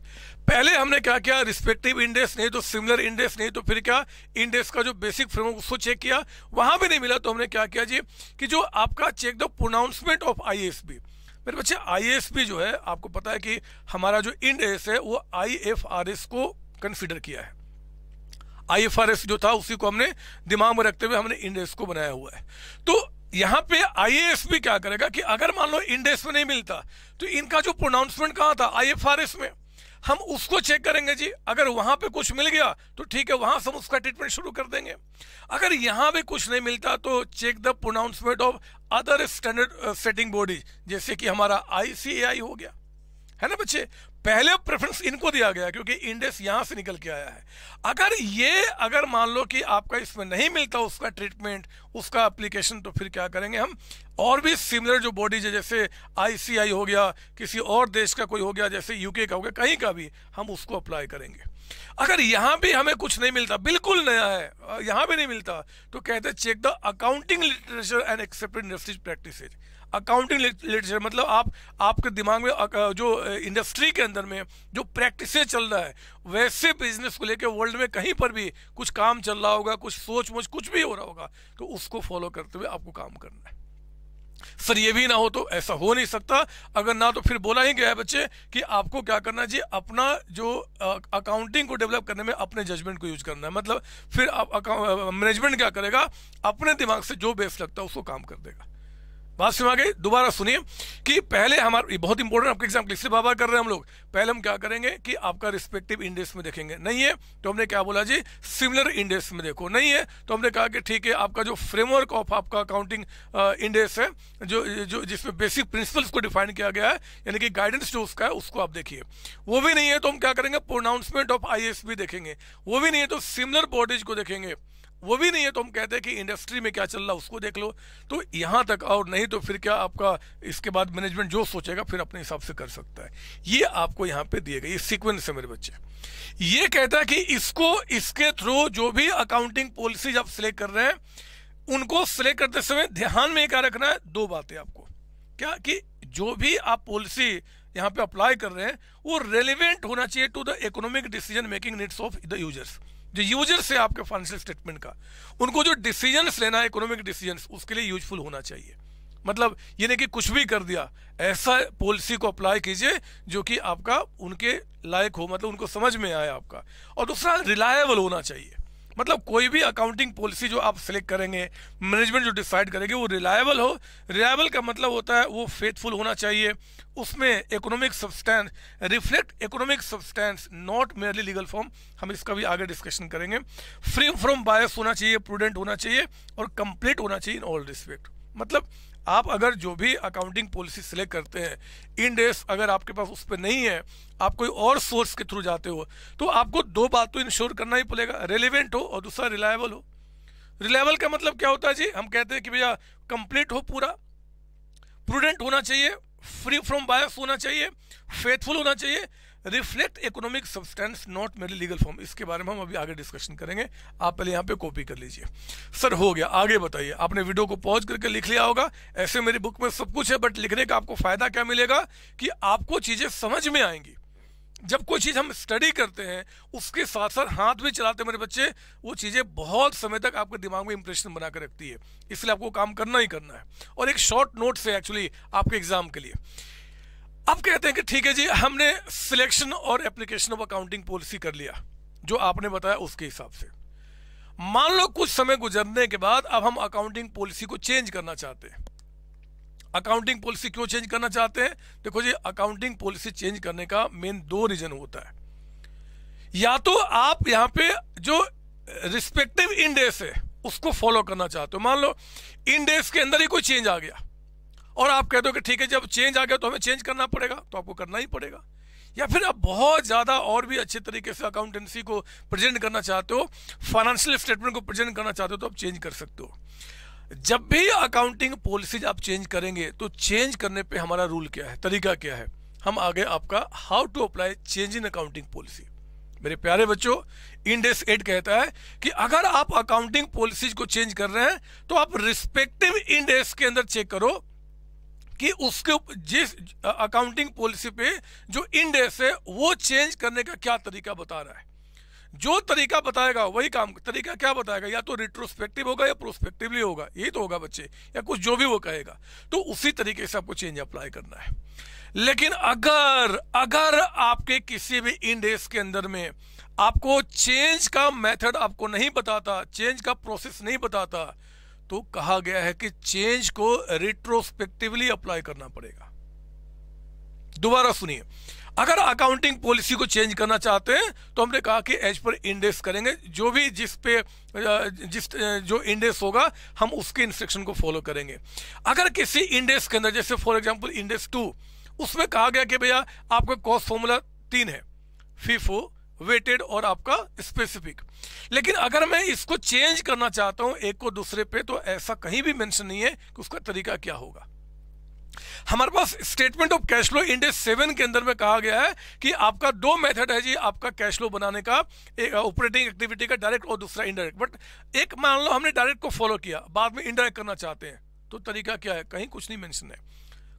पहले हमने क्या किया रिस्पेक्टिव इंडेक्स नहीं तो सिमिलर इंडेक्स नहीं तो फिर क्या इंडेक्स का जो बेसिक फ्रेमवर्क उसको चेक किया वहां भी नहीं मिला तो हमने क्या किया जी कि जो आपका check the pronouncement of I मेरे बच्चे आई भी जो है आपको पता है कि हमारा जो इंड एस है वो आई को कंसिडर किया है आई जो था उसी को हमने दिमाग में रखते हुए हमने इंडेक्स को बनाया हुआ है तो यहाँ पे आई भी क्या करेगा कि अगर मान लो इंडेस में नहीं मिलता तो इनका जो प्रोनाउंसमेंट कहाँ था आई में हम उसको चेक करेंगे जी अगर वहां पे कुछ मिल गया तो ठीक है वहां से हम उसका ट्रीटमेंट शुरू कर देंगे अगर यहां भी कुछ नहीं मिलता तो check the pronouncement of other standard setting bodies जैसे कि हमारा आई हो गया है ना बच्चे पहले प्रेफरेंस इनको दिया गया क्योंकि इंडेक्स यहां से निकल के आया है अगर ये अगर मान लो कि आपका इसमें नहीं मिलता उसका ट्रीटमेंट उसका एप्लीकेशन तो फिर क्या करेंगे हम और भी सिमिलर जो बॉडीज है जैसे आईसीआई हो गया किसी और देश का कोई हो गया जैसे यूके का हो गया कहीं का भी हम उसको अप्लाई करेंगे अगर यहाँ भी हमें कुछ नहीं मिलता बिल्कुल नया है यहां भी नहीं मिलता तो कहते check the accounting literature and accepted industries practice accounting literature मतलब आप आपके दिमाग में जो इंडस्ट्री के अंदर में जो प्रैक्टिस चल रहा है वैसे बिजनेस को लेकर वर्ल्ड में कहीं पर भी कुछ काम चल रहा होगा कुछ सोच मोच कुछ भी हो रहा होगा तो उसको फॉलो करते हुए आपको काम करना है सर ये भी ना हो तो ऐसा हो नहीं सकता अगर ना तो फिर बोला ही गया है बच्चे कि आपको क्या करना चाहिए अपना जो अकाउंटिंग को डेवलप करने में अपने जजमेंट को यूज करना है मतलब फिर आप मैनेजमेंट क्या करेगा अपने दिमाग से जो बेस लगता है उसको काम कर देगा बात समझ गई दोबारा सुनिए कि पहले हमारा बहुत इंपॉर्टेंट आपके एग्जाम्पल इसलिए बार बार कर रहे हैं हम लोग पहले हम क्या करेंगे कि आपका रिस्पेक्टिव इंडेक्स में देखेंगे नहीं है तो हमने क्या बोला जी सिमिलर इंडेक्स में देखो नहीं है तो हमने कहा कि ठीक है आपका जो फ्रेमवर्क ऑफ आपका अकाउंटिंग इंडेक्स है जो जो जिसमें बेसिक प्रिंसिपल्स को डिफाइन किया गया है यानी कि गाइडेंस जो उसका है उसको आप देखिए वो भी नहीं है तो हम क्या करेंगे प्रोनाउंसमेंट ऑफ आई देखेंगे वो भी नहीं है तो सिमिलर बॉडीज को देखेंगे वो भी नहीं है तो हम कहते हैं कि इंडस्ट्री में क्या चल रहा है उसको देख लो तो यहाँ तक और नहीं तो फिर क्या आपका इसके बाद मैनेजमेंट जो सोचेगा फिर अपने हिसाब से कर सकता है ये आपको यहाँ पे दिए गए ये सीक्वेंस है मेरे बच्चे ये कहता है कि इसको इसके थ्रू जो भी अकाउंटिंग पॉलिसीज आप सिलेक्ट कर रहे हैं उनको सिलेक्ट करते समय ध्यान में क्या रखना है दो बातें आपको क्या कि जो भी आप पॉलिसी यहाँ पे अप्लाई कर रहे हैं वो रेलिवेंट होना चाहिए to the economic decision making needs of the users जो यूजर्स है आपके फाइनेंशियल स्टेटमेंट का उनको जो डिसीजंस लेना है इकोनॉमिक डिसीजंस उसके लिए यूजफुल होना चाहिए मतलब ये नहीं कि कुछ भी कर दिया ऐसा पॉलिसी को अप्लाई कीजिए जो कि आपका उनके लायक हो मतलब उनको समझ में आए आपका और दूसरा रिलायबल होना चाहिए मतलब कोई भी अकाउंटिंग पॉलिसी जो आप सिलेक्ट करेंगे मैनेजमेंट जो डिसाइड करेंगे वो रिलायबल हो रिलायबल का मतलब होता है वो फेथफुल होना चाहिए उसमें economic substance reflect economic substance not merely legal form हम इसका भी आगे डिस्कशन करेंगे फ्री फ्रॉम बायस होना चाहिए प्रूडेंट होना चाहिए और कंप्लीट होना चाहिए इन ऑल रिस्पेक्ट मतलब आप अगर जो भी अकाउंटिंग पॉलिसी सिलेक्ट करते हैं इन डेस अगर आपके पास उस पर नहीं है आप कोई और सोर्स के थ्रू जाते हो तो आपको दो बात तो इंश्योर करना ही पड़ेगा रेलिवेंट हो और दूसरा रिलायबल हो रिलायबल का मतलब क्या होता है जी हम कहते हैं कि भैया कंप्लीट हो पूरा प्रूडेंट होना चाहिए फ्री फ्रॉम बायस होना चाहिए फेथफुल होना चाहिए reflect economic substance not merely legal form इसके बारे में हम अभी आगे डिस्कशन करेंगे आप पहले यहाँ पे कॉपी कर लीजिए सर हो गया आगे बताइए आपने वीडियो को पॉज करके लिख लिया होगा ऐसे मेरी बुक में सब कुछ है बट लिखने का आपको फायदा क्या मिलेगा कि आपको चीजें समझ में आएंगी जब कोई चीज़ हम स्टडी करते हैं उसके साथ साथ हाथ भी चलाते हैं मेरे बच्चे वो चीज़ें बहुत समय तक आपके दिमाग में इंप्रेशन बना कर रखती है इसलिए आपको काम करना ही करना है और एक शॉर्ट नोट से एक्चुअली आपके एग्जाम के लिए अब कहते हैं कि ठीक है जी हमने सिलेक्शन और एप्लीकेशन ऑफ अकाउंटिंग पॉलिसी कर लिया जो आपने बताया उसके हिसाब से मान लो कुछ समय गुजरने के बाद अब हम अकाउंटिंग पॉलिसी को चेंज करना चाहते हैं अकाउंटिंग पॉलिसी क्यों चेंज करना चाहते हैं देखो जी अकाउंटिंग पॉलिसी चेंज करने का मेन दो रीजन होता है या तो आप यहां पे जो रिस्पेक्टिव इंडेस है उसको फॉलो करना चाहते हो मान लो इंडेस के अंदर ही कोई चेंज आ गया और आप कह दो कि ठीक है जब चेंज आ गया तो हमें चेंज करना पड़ेगा तो आपको करना ही पड़ेगा या फिर आप बहुत ज़्यादा और भी अच्छे तरीके से अकाउंटेंसी को प्रेजेंट करना चाहते हो फाइनेंशियल स्टेटमेंट को प्रेजेंट करना चाहते हो तो आप चेंज कर सकते हो जब भी अकाउंटिंग पॉलिसीज आप चेंज करेंगे तो चेंज करने पे हमारा रूल क्या है तरीका क्या है हम आगे आपका how to apply change in accounting policy मेरे प्यारे बच्चों इंडेस एट कहता है कि अगर आप अकाउंटिंग पॉलिसीज को चेंज कर रहे हैं तो आप रिस्पेक्टिव इंडेस के अंदर चेक करो कि उसके जिस अकाउंटिंग पॉलिसी पे जो इंडेस है वो चेंज करने का क्या तरीका बता रहा है जो तरीका बताएगा वही काम तरीका क्या बताएगा या तो रिट्रोस्पेक्टिव होगा या प्रोस्पेक्टिवली होगा यही तो होगा बच्चे या कुछ जो भी वो कहेगा तो उसी तरीके से आपको चेंज अप्लाई करना है लेकिन अगर अगर आपके किसी भी इंडेस के अंदर में आपको चेंज का मेथड आपको नहीं बताता चेंज का प्रोसेस नहीं बताता तो कहा गया है कि चेंज को रिट्रोस्पेक्टिवली अप्लाई करना पड़ेगा दोबारा सुनिए अगर अकाउंटिंग पॉलिसी को चेंज करना चाहते हैं तो हमने कहा कि एज पर इंडेक्स करेंगे जो भी जिस पे जिस जो इंडेक्स होगा हम उसके इंस्ट्रक्शन को फॉलो करेंगे अगर किसी इंडेक्स के अंदर जैसे फॉर एग्जांपल इंडेक्स टू उसमें कहा गया कि भैया आपका कॉस्ट फॉर्मूला तीन है फीफो वेटेड और आपका स्पेसिफिक लेकिन अगर मैं इसको चेंज करना चाहता हूं एक को दूसरे पे तो ऐसा कहीं भी मेंशन नहीं है कि उसका तरीका क्या होगा हमारे पास statement of cash flow Ind AS seven के अंदर में कहा गया है कि आपका दो मेथड है जी आपका कैश फ्लो बनाने का एक ऑपरेटिंग एक्टिविटी का डायरेक्ट और दूसरा इनडायरेक्ट बट एक मान लो हमने डायरेक्ट को फॉलो किया बाद में इनडायरेक्ट करना चाहते हैं तो तरीका क्या है कहीं कुछ नहीं मैंशन है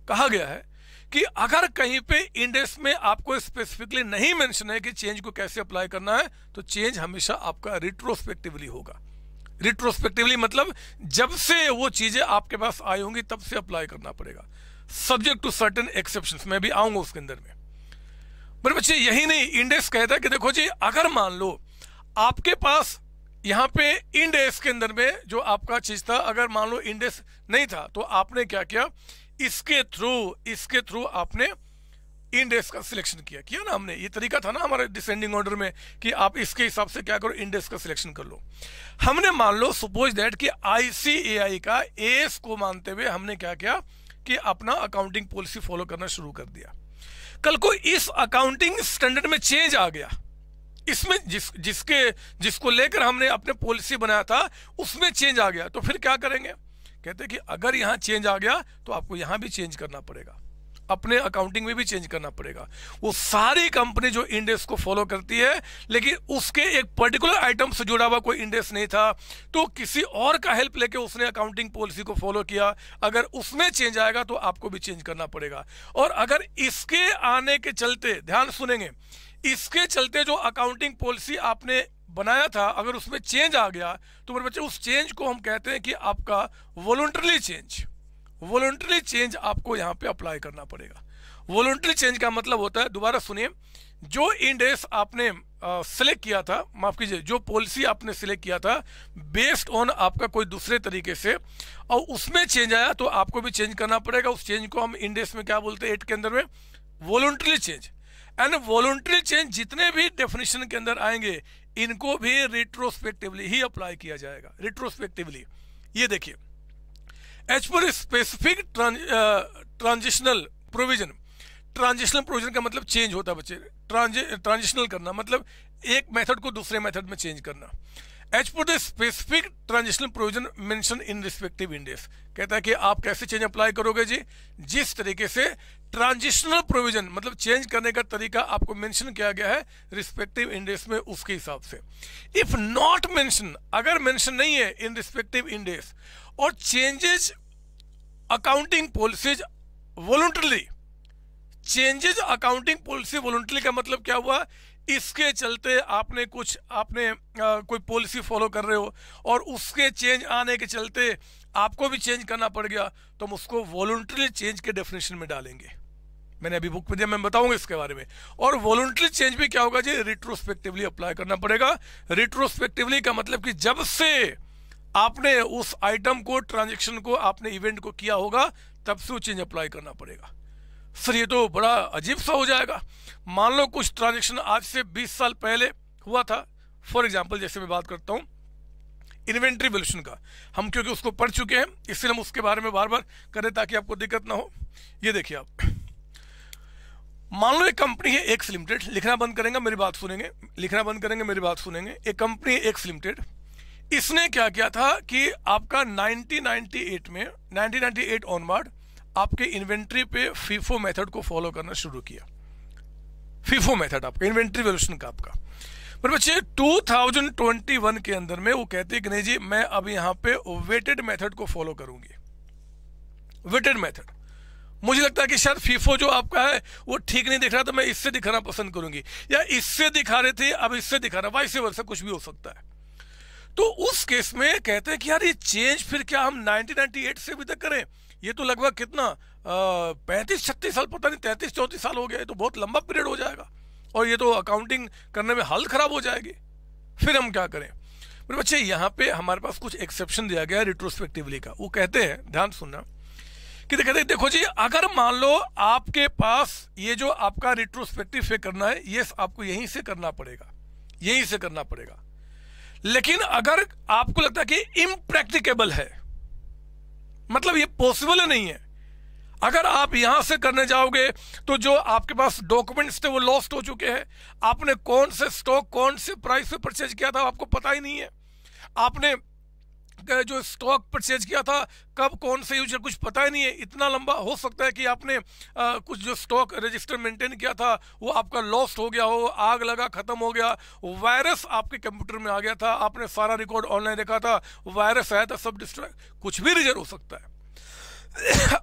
कहा गया है कि अगर कहीं पे इंडेक्स में आपको स्पेसिफिकली नहीं मेंशन है कि चेंज को कैसे अप्लाई करना है तो चेंज हमेशा आपका रिट्रोस्पेक्टिवली होगा रिट्रोस्पेक्टिवली मतलब जब से वो चीजें आपके पास आई होंगी तब से अप्लाई करना पड़ेगा सब्जेक्ट टू सर्टन एक्सेप्शन मैं भी आऊंगा उसके अंदर में बड़े बच्चे यही नहीं इंडेक्स कहता है कि देखो जी अगर मान लो आपके पास यहां पे इंडेक्स के अंदर में जो आपका चीज था अगर मान लो इंडेक्स नहीं था तो आपने क्या किया इसके थ्रू इसके थ्रू आपने इंडेक्स का सिलेक्शन किया किया ना हमने ये तरीका था ना हमारे डिसेंडिंग ऑर्डर में कि आप इसके हिसाब से क्या करो इंडेक्स का सिलेक्शन कर लो हमने मान लो सपोज दैट कि आईसीएआई का एस को मानते हुए हमने क्या किया कि अपना अकाउंटिंग पॉलिसी फॉलो करना शुरू कर दिया कल को इस अकाउंटिंग स्टैंडर्ड में चेंज आ गया इसमें जिस जिसके जिसको लेकर हमने अपने पॉलिसी बनाया था उसमें चेंज आ गया तो फिर क्या करेंगे कहते हैं कि अगर यहाँ चेंज आ गया तो आपको यहाँ भी चेंज करना पड़ेगा अपने अकाउंटिंग में भी चेंज करना पड़ेगा वो सारी कंपनी जो इंडेक्स को फॉलो करती है लेकिन उसके एक पर्टिकुलर आइटम से जुड़ा हुआ कोई इंडेक्स नहीं था तो किसी और का हेल्प लेके उसने अकाउंटिंग पॉलिसी को फॉलो किया अगर उसमें चेंज आएगा तो आपको भी चेंज करना पड़ेगा और अगर इसके आने के चलते ध्यान सुनेंगे इसके चलते जो अकाउंटिंग पॉलिसी आपने बनाया था अगर उसमें चेंज आ गया तो मेरे बच्चे उस चेंज को हम कहते हैं कि आपका वॉलंटरली चेंज वॉलंटरली चेंज आपको यहाँ पे अप्लाई करना पड़ेगा वॉलंटरी चेंज का मतलब होता है दोबारा सुनिए जो इंडेक्स आपने सेलेक्ट किया था माफ कीजिए जो पॉलिसी आपने सेलेक्ट किया था बेस्ड ऑन आपका कोई दूसरे तरीके से और उसमें चेंज आया तो आपको भी चेंज करना पड़ेगा उस चेंज को हम इंडेक्स में क्या बोलते हैं एट के अंदर में voluntary change and voluntary change जितने भी डेफिनेशन के अंदर आएंगे इनको भी रिट्रोस्पेक्टिवली ही अप्लाई किया जाएगा रिट्रोस्पेक्टिवली ये देखिए as per specific transitional provision transitional provision का मतलब चेंज होता है बच्चे ट्रांजिशनल करना मतलब एक मेथड को दूसरे मेथड में चेंज करना as per the specific transitional provision mention in respective Ind AS कहता है कि आप कैसे चेंज अप्लाई करोगे जी जिस तरीके से ट्रांजिशनल प्रोविजन मतलब चेंज करने का तरीका आपको मेंशन किया गया है रिस्पेक्टिव इंडेक्स में उसके हिसाब से इफ नॉट मेंशन अगर मेंशन नहीं है इन रिस्पेक्टिव इंडेक्स और changes accounting policies voluntarily changes accounting policy voluntarily का मतलब क्या हुआ इसके चलते आपने कुछ आपने आ, कोई पॉलिसी फॉलो कर रहे हो और उसके चेंज आने के चलते आपको भी चेंज करना पड़ गया तो हम उसको वॉल्ट्री चेंज के डेफिनेशन में डालेंगे मैंने अभी बुक में दिया मैं बताऊंगा इसके बारे में और वॉलंटरी चेंज भी क्या होगा जी रिट्रोस्पेक्टिवली अप्लाई करना पड़ेगा रिट्रोस्पेक्टिवली का मतलब कि जब से आपने उस आइटम को ट्रांजेक्शन को आपने इवेंट को किया होगा तब से वो चेंज अप्लाई करना पड़ेगा सर ये तो बड़ा अजीब सा हो जाएगा मान लो कुछ ट्रांजेक्शन आज से 20 साल पहले हुआ था फॉर एग्जाम्पल जैसे मैं बात करता हूँ इन्वेंट्री वोल्यूशन का हम क्योंकि उसको पढ़ चुके हैं इसलिए हम उसके बारे में बार बार करें ताकि आपको दिक्कत ना हो ये देखिए आप मान लो एक कंपनी है एक्स लिमिटेड लिखना बंद करेंगे मेरी बात सुनेंगे लिखना बंद करेंगे मेरी बात सुनेंगे एक कंपनी है एक्स लिमिटेड इसने क्या किया था कि आपका 1998 में 1998 ऑनवर्ड आपके इन्वेंट्री पे फीफो मेथड को फॉलो करना शुरू किया फीफो मेथड आपका इन्वेंट्री वेल्यूशन का आपका पर बच्चे 2021 के अंदर में वो कहते हैं कि नहीं जी मैं अब यहां पे वेटेड मेथड को फॉलो करूंगी वेटेड मेथड मुझे लगता है कि शायद फीफो जो आपका है वो ठीक नहीं दिख रहा था तो मैं इससे दिखाना पसंद करूंगी या इससे दिखा रहे थे अब इससे दिखा रहा वाइस वर्षा कुछ भी हो सकता है तो उस केस में कहते हैं कि यार ये चेंज फिर क्या हम 1998 से अभी तक करें ये तो लगभग कितना पैंतीस छत्तीस साल पता नहीं तैंतीस चौंतीस साल हो गया तो बहुत लंबा पीरियड हो जाएगा और ये तो अकाउंटिंग करने में हालत खराब हो जाएगी फिर हम क्या करें मेरे बच्चे यहाँ पे हमारे पास कुछ एक्सेप्शन दिया गया है रिट्रोस्पेक्टिवली का वो कहते हैं ध्यान सुनना कि कहते देखो जी अगर मान लो आपके पास ये जो आपका रिट्रोस्पेक्टिव फे करना है ये आपको यहीं से करना पड़ेगा यहीं से करना पड़ेगा लेकिन अगर आपको लगता है कि इम्प्रैक्टिकेबल है मतलब ये पॉसिबल नहीं है अगर आप यहां से करने जाओगे तो जो आपके पास डॉक्यूमेंट्स थे वो लॉस्ट हो चुके हैं आपने कौन से स्टॉक कौन से प्राइस पे परचेज किया था आपको पता ही नहीं है आपने जो स्टॉक परचेज किया था कब कौन से यूजर कुछ पता ही नहीं है इतना लंबा हो सकता है कि आपने आ, कुछ जो स्टॉक रजिस्टर मेंटेन किया था वो आपका लॉस्ट हो गया हो आग लगा खत्म हो गया वायरस आपके कंप्यूटर में आ गया था आपने सारा रिकॉर्ड ऑनलाइन देखा था वायरस आया था सब डिस्ट्रैक्ट कुछ भी रिजर्व हो सकता है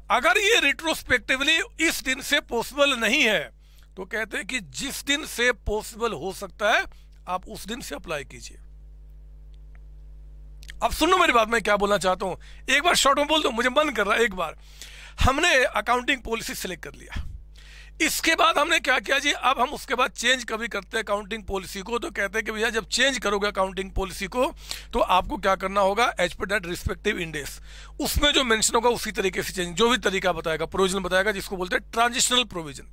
[coughs] अगर ये रिट्रोस्पेक्टिवली इस दिन से पॉसिबल नहीं है तो कहते हैं कि जिस दिन से पॉसिबल हो सकता है आप उस दिन से अप्लाई कीजिए अब सुन लो मेरी बात मैं क्या बोलना चाहता हूँ एक बार शॉर्ट में बोल दो मुझे मन कर रहा है एक बार हमने अकाउंटिंग पॉलिसी सिलेक्ट कर लिया इसके बाद हमने क्या किया जी अब हम उसके बाद चेंज कभी करते हैं अकाउंटिंग पॉलिसी को तो कहते हैं कि भैया जब चेंज करोगे अकाउंटिंग पॉलिसी को तो आपको क्या करना होगा as per date respective index उसमें जो मेंशन होगा उसी तरीके से चेंज जो भी तरीका बताएगा प्रोविजन बताएगा जिसको बोलते हैं ट्रांजिशनल प्रोविजन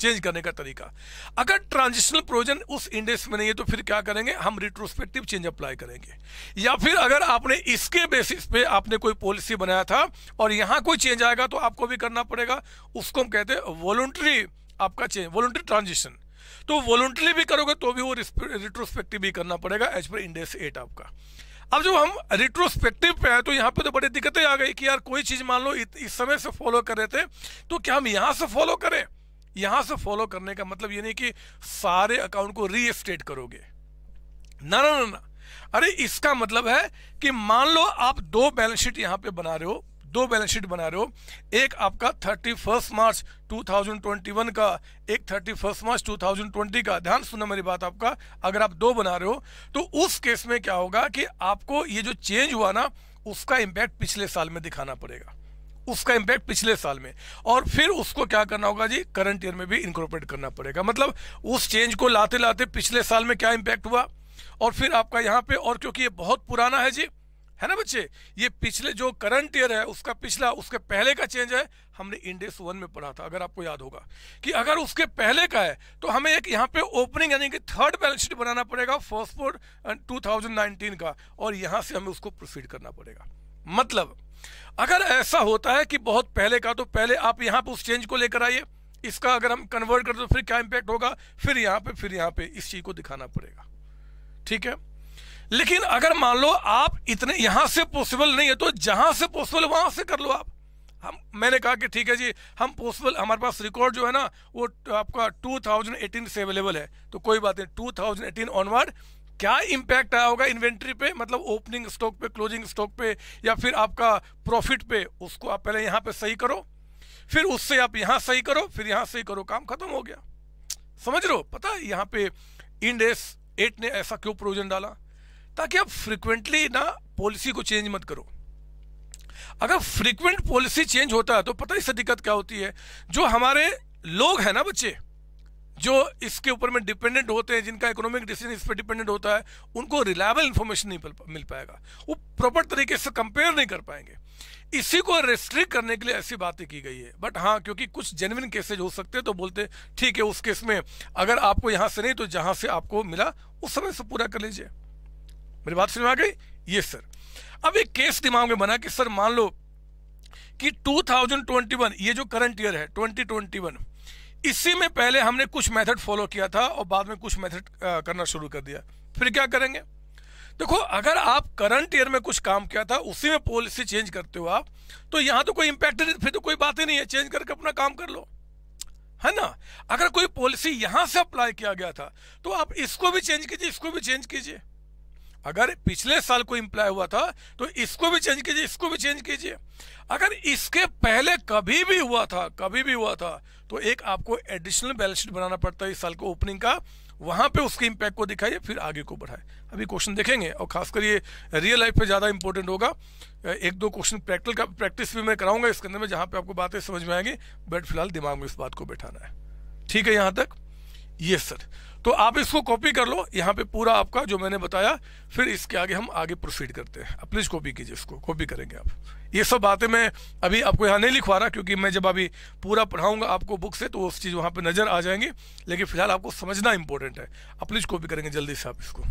चेंज करने का तरीका अगर ट्रांजिशनल प्रोविजन उस इंडेक्स में नहीं है तो फिर क्या करेंगे हम रिट्रोस्पेक्टिव चेंज अप्लाई करेंगे या फिर अगर आपने इसके बेसिस पे आपने कोई पॉलिसी बनाया था और यहाँ कोई चेंज आएगा तो आपको भी करना पड़ेगा उसको हम कहते हैं वॉलंटरी आपका चेंज वॉलंटरी ट्रांजिशन तो वॉलंटरी भी करोगे तो भी वो रिट्रोस्पेक्टिव भी करना पड़ेगा एज पर इंडेक्स एट आपका अब जब हम रिट्रोस्पेक्टिव पे आए तो यहाँ पे तो बड़ी दिक्कतें आ गई कि यार कोई चीज़ मान लो इस समय से फॉलो कर रहे थे तो क्या हम यहाँ से फॉलो करें यहां से फॉलो करने का मतलब ये नहीं कि सारे अकाउंट को रीएस्टेट करोगे ना ना ना ना अरे इसका मतलब है कि मान लो आप दो बैलेंस शीट यहां पे बना रहे हो दो बैलेंस शीट बना रहे हो एक आपका 31 मार्च 2021 का एक 31 मार्च 2020 का ध्यान सुना मेरी बात आपका अगर आप दो बना रहे हो तो उस केस में क्या होगा कि आपको ये जो चेंज हुआ ना उसका इंपैक्ट पिछले साल में दिखाना पड़ेगा उसका इम्पैक्ट पिछले साल में और फिर उसको क्या करना होगा जी करंट ईयर में भी इंक्रोपरेट करना पड़ेगा मतलब उस चेंज को लाते लाते पिछले साल में क्या इम्पैक्ट हुआ और फिर आपका यहाँ पे और क्योंकि ये बहुत पुराना है जी है ना बच्चे ये पिछले जो करंट ईयर है उसका पिछला उसके पहले का चेंज है हमने इंडेक्स वन में पढ़ा था अगर आपको याद होगा कि अगर उसके पहले का है तो हमें एक यहाँ पे ओपनिंग यानी कि थर्ड बैलेंस शीट बनाना पड़ेगा फर्स्ट फोर्ड टू का और यहाँ से हमें उसको प्रोसीड करना पड़ेगा मतलब अगर ऐसा होता है कि बहुत पहले का तो पहले आप यहाँ पर उस चेंज को लेकर आइए इसका अगर हम कन्वर्ट करते तो फिर क्या इम्पैक्ट होगा फिर यहाँ पे फिर यहाँ पे इस चीज़ को दिखाना पड़ेगा ठीक है लेकिन अगर मान लो आप इतने यहाँ से पॉसिबल नहीं है तो जहाँ से पॉसिबल वहाँ से कर लो आप हम मैंने कहा कि ठीक है जी हम पॉसिबल हमारे पास रिकॉर्ड जो है ना वो आपका 2018 से अवेलेबल है तो कोई बात नहीं 2018 ऑनवर्ड क्या इम्पैक्ट आया होगा इन्वेंट्री पे मतलब ओपनिंग स्टॉक पे क्लोजिंग स्टॉक पे या फिर आपका प्रॉफिट पे उसको आप पहले यहाँ पे सही करो फिर उससे आप यहाँ सही करो फिर यहाँ सही करो काम खत्म हो गया समझ रहे हो पता है यहाँ पे इंडेस एट ने ऐसा क्यों प्रोविजन डाला ताकि आप फ्रिक्वेंटली ना पॉलिसी को चेंज मत करो अगर फ्रिक्वेंट पॉलिसी चेंज होता है तो पता इससे दिक्कत क्या होती है जो हमारे लोग हैं ना बच्चे जो इसके ऊपर में डिपेंडेंट होते हैं जिनका इकोनॉमिक डिसीजन इस पर डिपेंडेंट होता है उनको रिलायबल इन्फॉर्मेशन नहीं मिल पाएगा वो प्रॉपर तरीके से कंपेयर नहीं कर पाएंगे इसी को रेस्ट्रिक्ट करने के लिए ऐसी बातें की गई है बट हाँ क्योंकि कुछ जेनविन केसेज हो सकते हैं तो बोलते ठीक है उस केस में अगर आपको यहाँ से नहीं तो जहाँ से आपको मिला उस समय से पूरा कर लीजिए मेरी बात सुनवा गई ये सर अब एक केस दिमाग में बना कि सर मान लो कि 2021 ये जो करंट ईयर है 2021 इसी में पहले हमने कुछ मेथड फॉलो किया था और बाद में कुछ मेथड करना शुरू कर दिया फिर क्या करेंगे देखो अगर आप करंट ईयर में कुछ काम किया था उसी में पॉलिसी चेंज करते हो आप तो यहां तो कोई इंपैक्ट नहीं फिर तो कोई बात ही नहीं है चेंज करके अपना काम कर लो है ना अगर कोई पॉलिसी यहां से अप्लाई किया गया था तो आप इसको भी चेंज कीजिए इसको भी चेंज कीजिए अगर पिछले साल कोई इंप्लाय हुआ था तो इसको भी चेंज कीजिए इसको भी चेंज कीजिए अगर इसके पहले कभी भी हुआ था कभी भी हुआ था तो एक आपको एडिशनल बैलेंस शीट बनाना पड़ता है इस साल को ओपनिंग का वहां पे उसके इम्पैक्ट को दिखाइए फिर आगे को बढ़ाए अभी क्वेश्चन देखेंगे और खासकर ये रियल लाइफ पे ज़्यादा इंपॉर्टेंट होगा एक दो क्वेश्चन प्रैक्टिकल का प्रैक्टिस भी मैं कराऊंगा इसके अंदर में जहां पे आपको बातें समझ में आएंगी बट फिलहाल दिमाग में इस बात को बैठाना है ठीक है यहां तक यस सर तो आप इसको कॉपी कर लो यहाँ पे पूरा आपका जो मैंने बताया फिर इसके आगे हम आगे प्रोसीड करते हैं आप प्लीज़ कॉपी कीजिए इसको कॉपी करेंगे आप ये सब बातें मैं अभी आपको यहाँ नहीं लिखवा रहा क्योंकि मैं जब अभी पूरा पढ़ाऊंगा आपको बुक से तो उस चीज़ वहाँ पर नज़र आ जाएंगे लेकिन फिलहाल आपको समझना इंपॉर्टेंट है आप प्लीज़ कॉपी करेंगे जल्दी से आप इसको